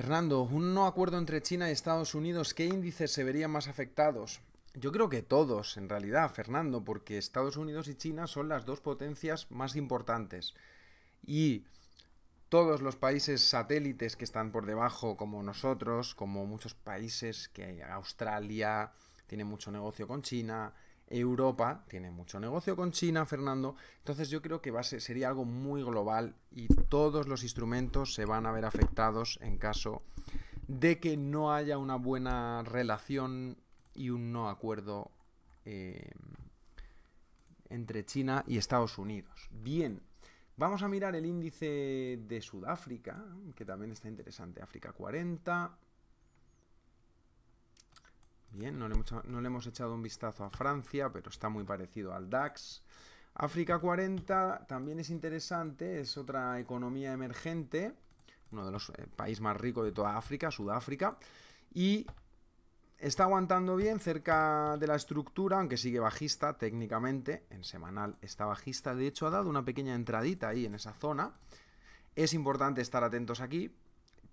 S1: Fernando, un no acuerdo entre China y Estados Unidos, ¿qué índices se verían más afectados? Yo creo que todos, en realidad, Fernando, porque Estados Unidos y China son las dos potencias más importantes. Y todos los países satélites que están por debajo, como nosotros, como muchos países que Australia tiene mucho negocio con China, Europa tiene mucho negocio con China, Fernando. Entonces yo creo que sería algo muy global y todos los instrumentos se van a ver afectados en caso de que no haya una buena relación y un no acuerdo eh, entre China y Estados Unidos. Bien, vamos a mirar el índice de Sudáfrica, que también está interesante, África 40. Bien, no le, hemos, echado un vistazo a Francia, pero está muy parecido al DAX. África 40 también es interesante, es otra economía emergente, uno de los eh, países más ricos de toda África, Sudáfrica, y está aguantando bien cerca de la estructura, aunque sigue bajista técnicamente, en semanal está bajista, de hecho ha dado una pequeña entradita ahí en esa zona. Es importante estar atentos aquí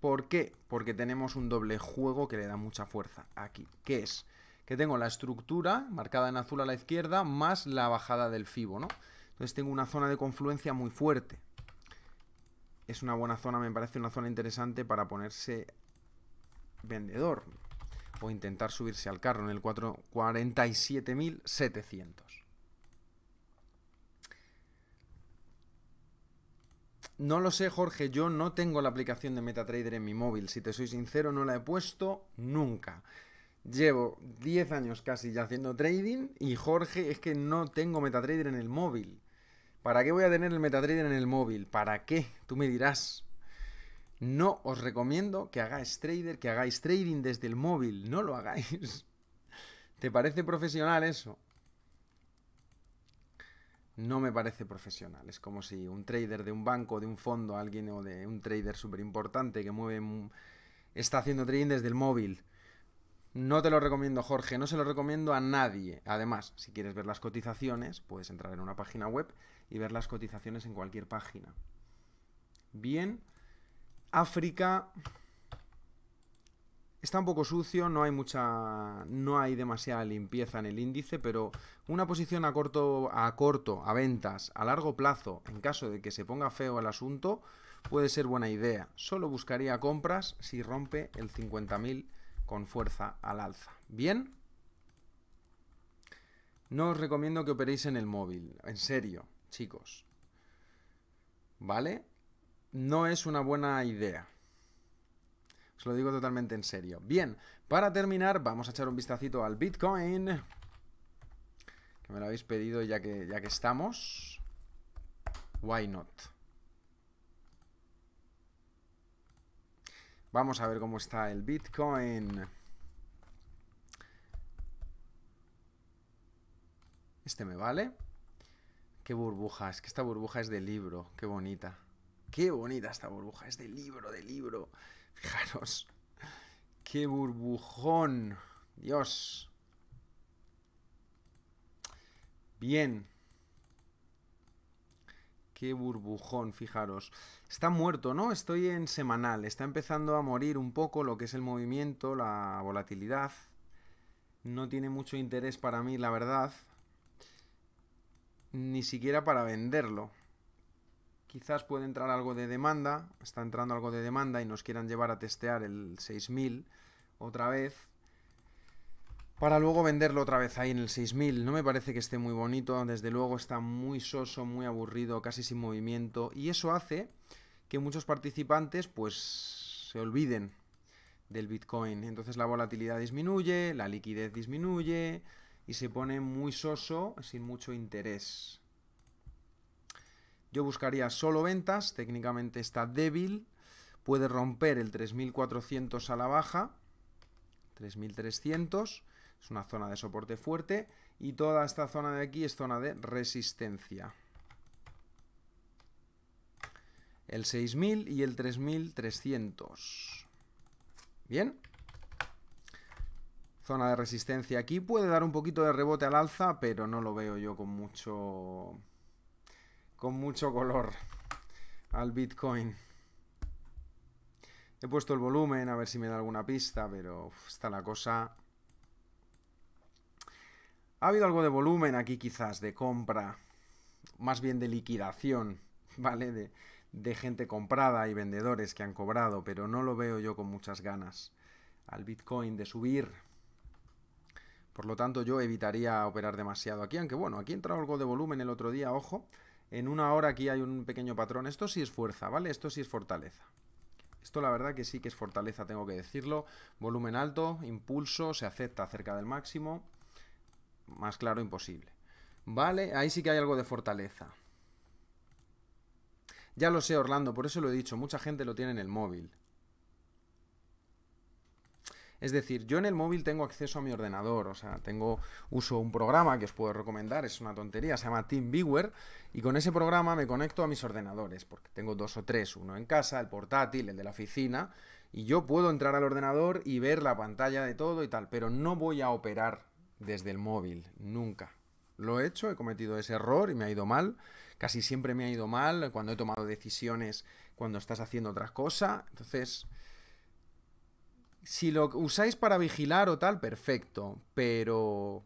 S1: ¿Por qué? Porque tenemos un doble juego que le da mucha fuerza aquí, que es que tengo la estructura marcada en azul a la izquierda más la bajada del fibo, ¿no? Entonces tengo una zona de confluencia muy fuerte. Es una buena zona, me parece una zona interesante para ponerse vendedor o intentar subirse al carro en el 47.700. No lo sé, Jorge, yo no tengo la aplicación de MetaTrader en mi móvil. Si te soy sincero, no la he puesto nunca. Llevo 10 años casi ya haciendo trading y Jorge, es que no tengo MetaTrader en el móvil. ¿Para qué voy a tener el MetaTrader en el móvil? ¿Para qué? Tú me dirás. No os recomiendo que hagáis trader, que hagáis trading desde el móvil. No lo hagáis. ¿Te parece profesional eso? no me parece profesional. Es como si un trader de un banco, de un fondo, alguien o de un trader súper importante que mueve, está haciendo trading desde el móvil. No te lo recomiendo, Jorge, no se lo recomiendo a nadie. Además, si quieres ver las cotizaciones, puedes entrar en una página web y ver las cotizaciones en cualquier página. Bien, África Está un poco sucio, no hay mucha. no hay demasiada limpieza en el índice, pero una posición a corto, a corto, a ventas, a largo plazo, en caso de que se ponga feo el asunto, puede ser buena idea. Solo buscaría compras si rompe el 50.000 con fuerza al alza. ¿Bien? No os recomiendo que operéis en el móvil, en serio, chicos. ¿Vale? No es una buena idea. Os lo digo totalmente en serio. Bien, para terminar, vamos a echar un vistacito al Bitcoin. Que me lo habéis pedido ya que, ya que estamos. Why not? Vamos a ver cómo está el Bitcoin. Este me vale. Qué burbuja, es que esta burbuja es de libro, qué bonita. Qué bonita esta burbuja, es de libro, de libro. Fijaros. ¡Qué burbujón! Dios. Bien. Qué burbujón, fijaros. Está muerto, ¿no? Estoy en semanal. Está empezando a morir un poco lo que es el movimiento, la volatilidad. No tiene mucho interés para mí, la verdad. Ni siquiera para venderlo. Quizás puede entrar algo de demanda, está entrando algo de demanda y nos quieran llevar a testear el 6000 otra vez para luego venderlo otra vez ahí en el 6000. No me parece que esté muy bonito, desde luego está muy soso, muy aburrido, casi sin movimiento y eso hace que muchos participantes pues se olviden del Bitcoin. Entonces la volatilidad disminuye, la liquidez disminuye y se pone muy soso, sin mucho interés. Yo buscaría solo ventas, técnicamente está débil, puede romper el 3400 a la baja, 3300, es una zona de soporte fuerte, y toda esta zona de aquí es zona de resistencia. El 6000 y el 3300. Bien. Zona de resistencia aquí. Puede dar un poquito de rebote al alza, pero no lo veo yo con mucho con mucho color al Bitcoin. He puesto el volumen a ver si me da alguna pista, pero está la cosa. Ha habido algo de volumen aquí quizás, de compra, más bien de liquidación, ¿vale? De, de gente comprada y vendedores que han cobrado, pero no lo veo yo con muchas ganas al Bitcoin de subir. Por lo tanto, yo evitaría operar demasiado aquí, aunque bueno, aquí entra algo de volumen el otro día, ojo, en una hora aquí hay un pequeño patrón. Esto sí es fuerza, ¿vale? Esto sí es fortaleza. Esto la verdad que sí que es fortaleza, tengo que decirlo. Volumen alto, impulso, se acepta cerca del máximo. Más claro, imposible. Vale, ahí sí que hay algo de fortaleza. Ya lo sé, Orlando, por eso lo he dicho. Mucha gente lo tiene en el móvil. Es decir, yo en el móvil tengo acceso a mi ordenador, o sea, tengo uso un programa que os puedo recomendar, es una tontería, se llama TeamViewer, y con ese programa me conecto a mis ordenadores, porque tengo dos o tres, uno en casa, el portátil, el de la oficina, y yo puedo entrar al ordenador y ver la pantalla de todo y tal, pero no voy a operar desde el móvil, nunca. Lo he hecho, he cometido ese error y me ha ido mal. Casi siempre me ha ido mal cuando he tomado decisiones, cuando estás haciendo otras cosas. Entonces, si lo usáis para vigilar o tal, perfecto, pero...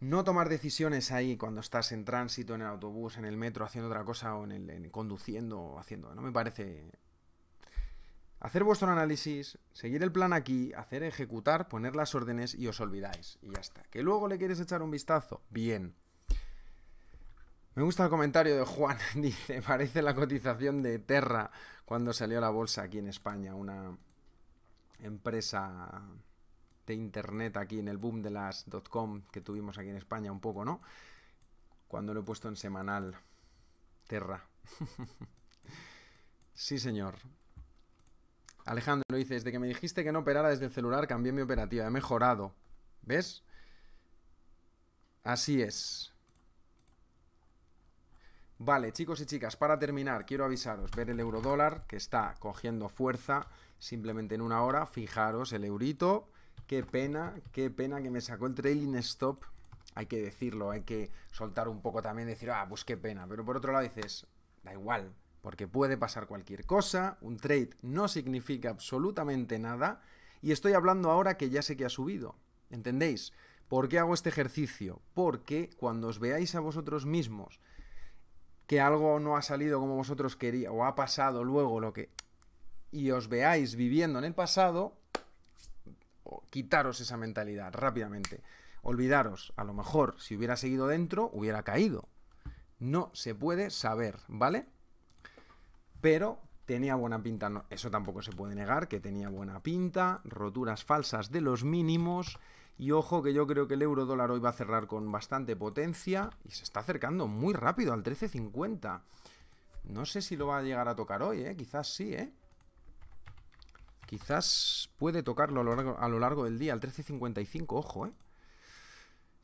S1: No tomar decisiones ahí cuando estás en tránsito, en el autobús, en el metro, haciendo otra cosa o en el conduciendo o haciendo, no me parece hacer vuestro análisis, seguir el plan aquí, hacer ejecutar, poner las órdenes y os olvidáis. Y ya está. Que luego le quieres echar un vistazo. Bien. Me gusta el comentario de Juan, dice, parece la cotización de Terra cuando salió la bolsa aquí en España, una empresa de internet aquí en el boom de las .com que tuvimos aquí en España un poco, ¿no? Cuando lo he puesto en semanal, Terra. sí, señor. Alejandro lo dice, desde que me dijiste que no operara desde el celular cambié mi operativa, he mejorado. ¿Ves? Así es. Vale, chicos y chicas, para terminar, quiero avisaros, ver el euro dólar, que está cogiendo fuerza simplemente en una hora. Fijaros el eurito. Qué pena, qué pena que me sacó el trailing stop. Hay que decirlo, hay que soltar un poco también, decir, ah, pues qué pena. Pero por otro lado dices, da igual, porque puede pasar cualquier cosa. Un trade no significa absolutamente nada. Y estoy hablando ahora que ya sé que ha subido. ¿Entendéis? ¿Por qué hago este ejercicio? Porque cuando os veáis a vosotros mismos que algo no ha salido como vosotros queríais o ha pasado luego lo que y os veáis viviendo en el pasado, quitaros esa mentalidad rápidamente. Olvidaros, a lo mejor si hubiera seguido dentro, hubiera caído. No se puede saber, ¿vale? Pero tenía buena pinta, no, eso tampoco se puede negar, que tenía buena pinta, roturas falsas de los mínimos, y ojo que yo creo que el euro dólar hoy va a cerrar con bastante potencia y se está acercando muy rápido al 13.50. No sé si lo va a llegar a tocar hoy, ¿eh? Quizás sí, ¿eh? Quizás puede tocarlo a lo largo, del día, al 13.55, ojo, ¿eh?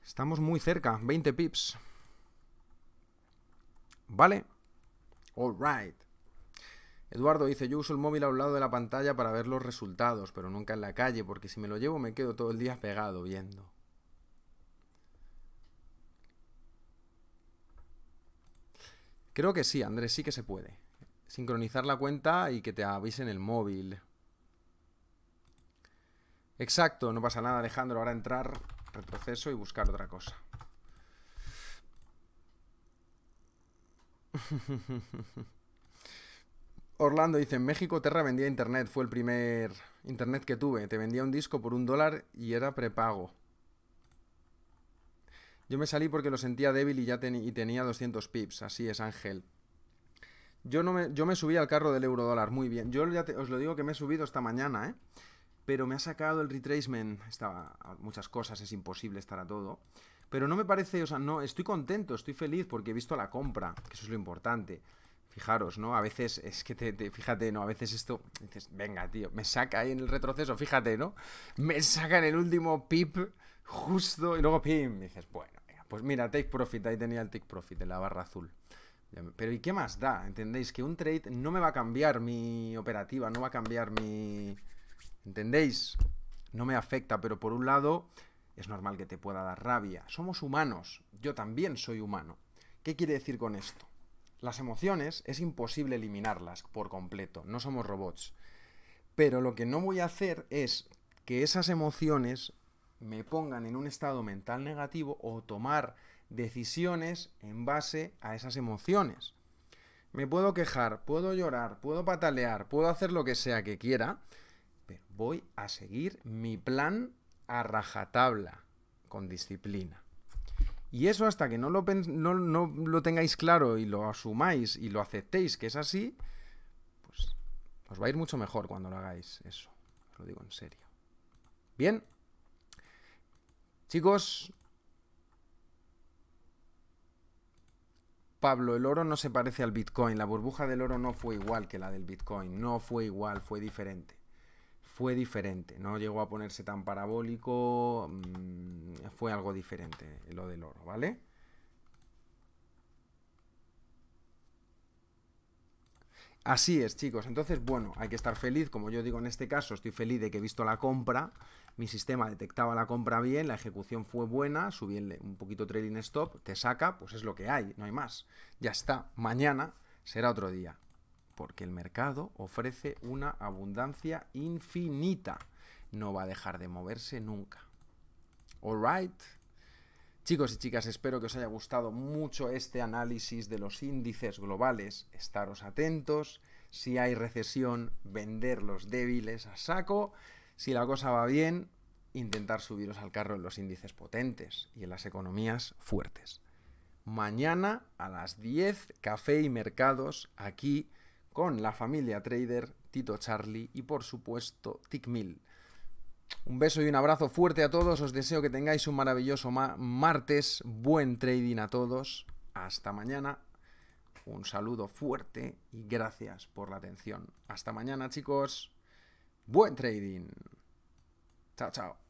S1: Estamos muy cerca, 20 pips. ¿Vale? All right. Eduardo dice, yo uso el móvil a un lado de la pantalla para ver los resultados, pero nunca en la calle, porque si me lo llevo me quedo todo el día pegado viendo. Creo que sí, Andrés, sí que se puede. Sincronizar la cuenta y que te avisen el móvil. Exacto, no pasa nada, Alejandro. Ahora entrar, retroceso y buscar otra cosa. Orlando dice, en México Terra vendía internet, fue el primer internet que tuve. Te vendía un disco por un dólar y era prepago. Yo me salí porque lo sentía débil y ya tenía 200 pips, así es Ángel. Yo, no me, yo me subí al carro del euro dólar. muy bien. Yo os lo digo que me he subido esta mañana, ¿eh? Pero me ha sacado el retracement, estaba ah, muchas cosas, es imposible estar a todo. Pero no me parece, o sea, no, estoy contento, estoy feliz porque he visto la compra, que eso es lo importante. Fijaros, ¿no? A veces es que te, fíjate, ¿no? A veces esto, dices, venga, tío, me saca ahí en el retroceso, fíjate, ¿no? Me saca en el último pip justo y luego pim, dices, bueno, pues mira, take profit, ahí tenía el take profit en la barra azul. Pero ¿y qué más da? ¿Entendéis? Que un trade no me va a cambiar mi operativa, no va a cambiar mi... ¿Entendéis? No me afecta, pero por un lado es normal que te pueda dar rabia. Somos humanos, yo también soy humano. ¿Qué quiere decir con esto? Las emociones es imposible eliminarlas por completo, no somos robots. Pero lo que no voy a hacer es que esas emociones me pongan en un estado mental negativo o tomar decisiones en base a esas emociones. Me puedo quejar, puedo llorar, puedo patalear, puedo hacer lo que sea que quiera, pero voy a seguir mi plan a rajatabla, con disciplina. Y eso hasta que no lo, no lo tengáis claro y lo asumáis y lo aceptéis que es así, pues os va a ir mucho mejor cuando lo hagáis eso. Os lo digo en serio. Bien. Chicos, Pablo, el oro no se parece al Bitcoin, la burbuja del oro no fue igual que la del Bitcoin, no fue igual, fue diferente fue diferente, no llegó a ponerse tan parabólico, mm, fue algo diferente lo del oro, ¿vale? Así es, chicos. Entonces, bueno, hay que estar feliz. Como yo digo en este caso, estoy feliz de que he visto la compra. Mi sistema detectaba la compra bien, la ejecución fue buena, subí un poquito trading stop, te saca, pues es lo que hay, no hay más. Ya está, mañana será otro día porque el mercado ofrece una abundancia infinita. No va a dejar de moverse nunca. right? Chicos y chicas, espero que os haya gustado mucho este análisis de los índices globales. Estaros atentos. Si hay recesión, vender los débiles a saco. Si la cosa va bien, intentar subiros al carro en los índices potentes y en las economías fuertes. Mañana a las 10, Café y Mercados, aquí con la familia Trader, Tito Charlie y por supuesto Tickmill. Un beso y un abrazo fuerte a todos, os deseo que tengáis un maravilloso martes, buen trading a todos, hasta mañana, un saludo fuerte y gracias por la atención. Hasta mañana chicos, buen trading. Chao, chao.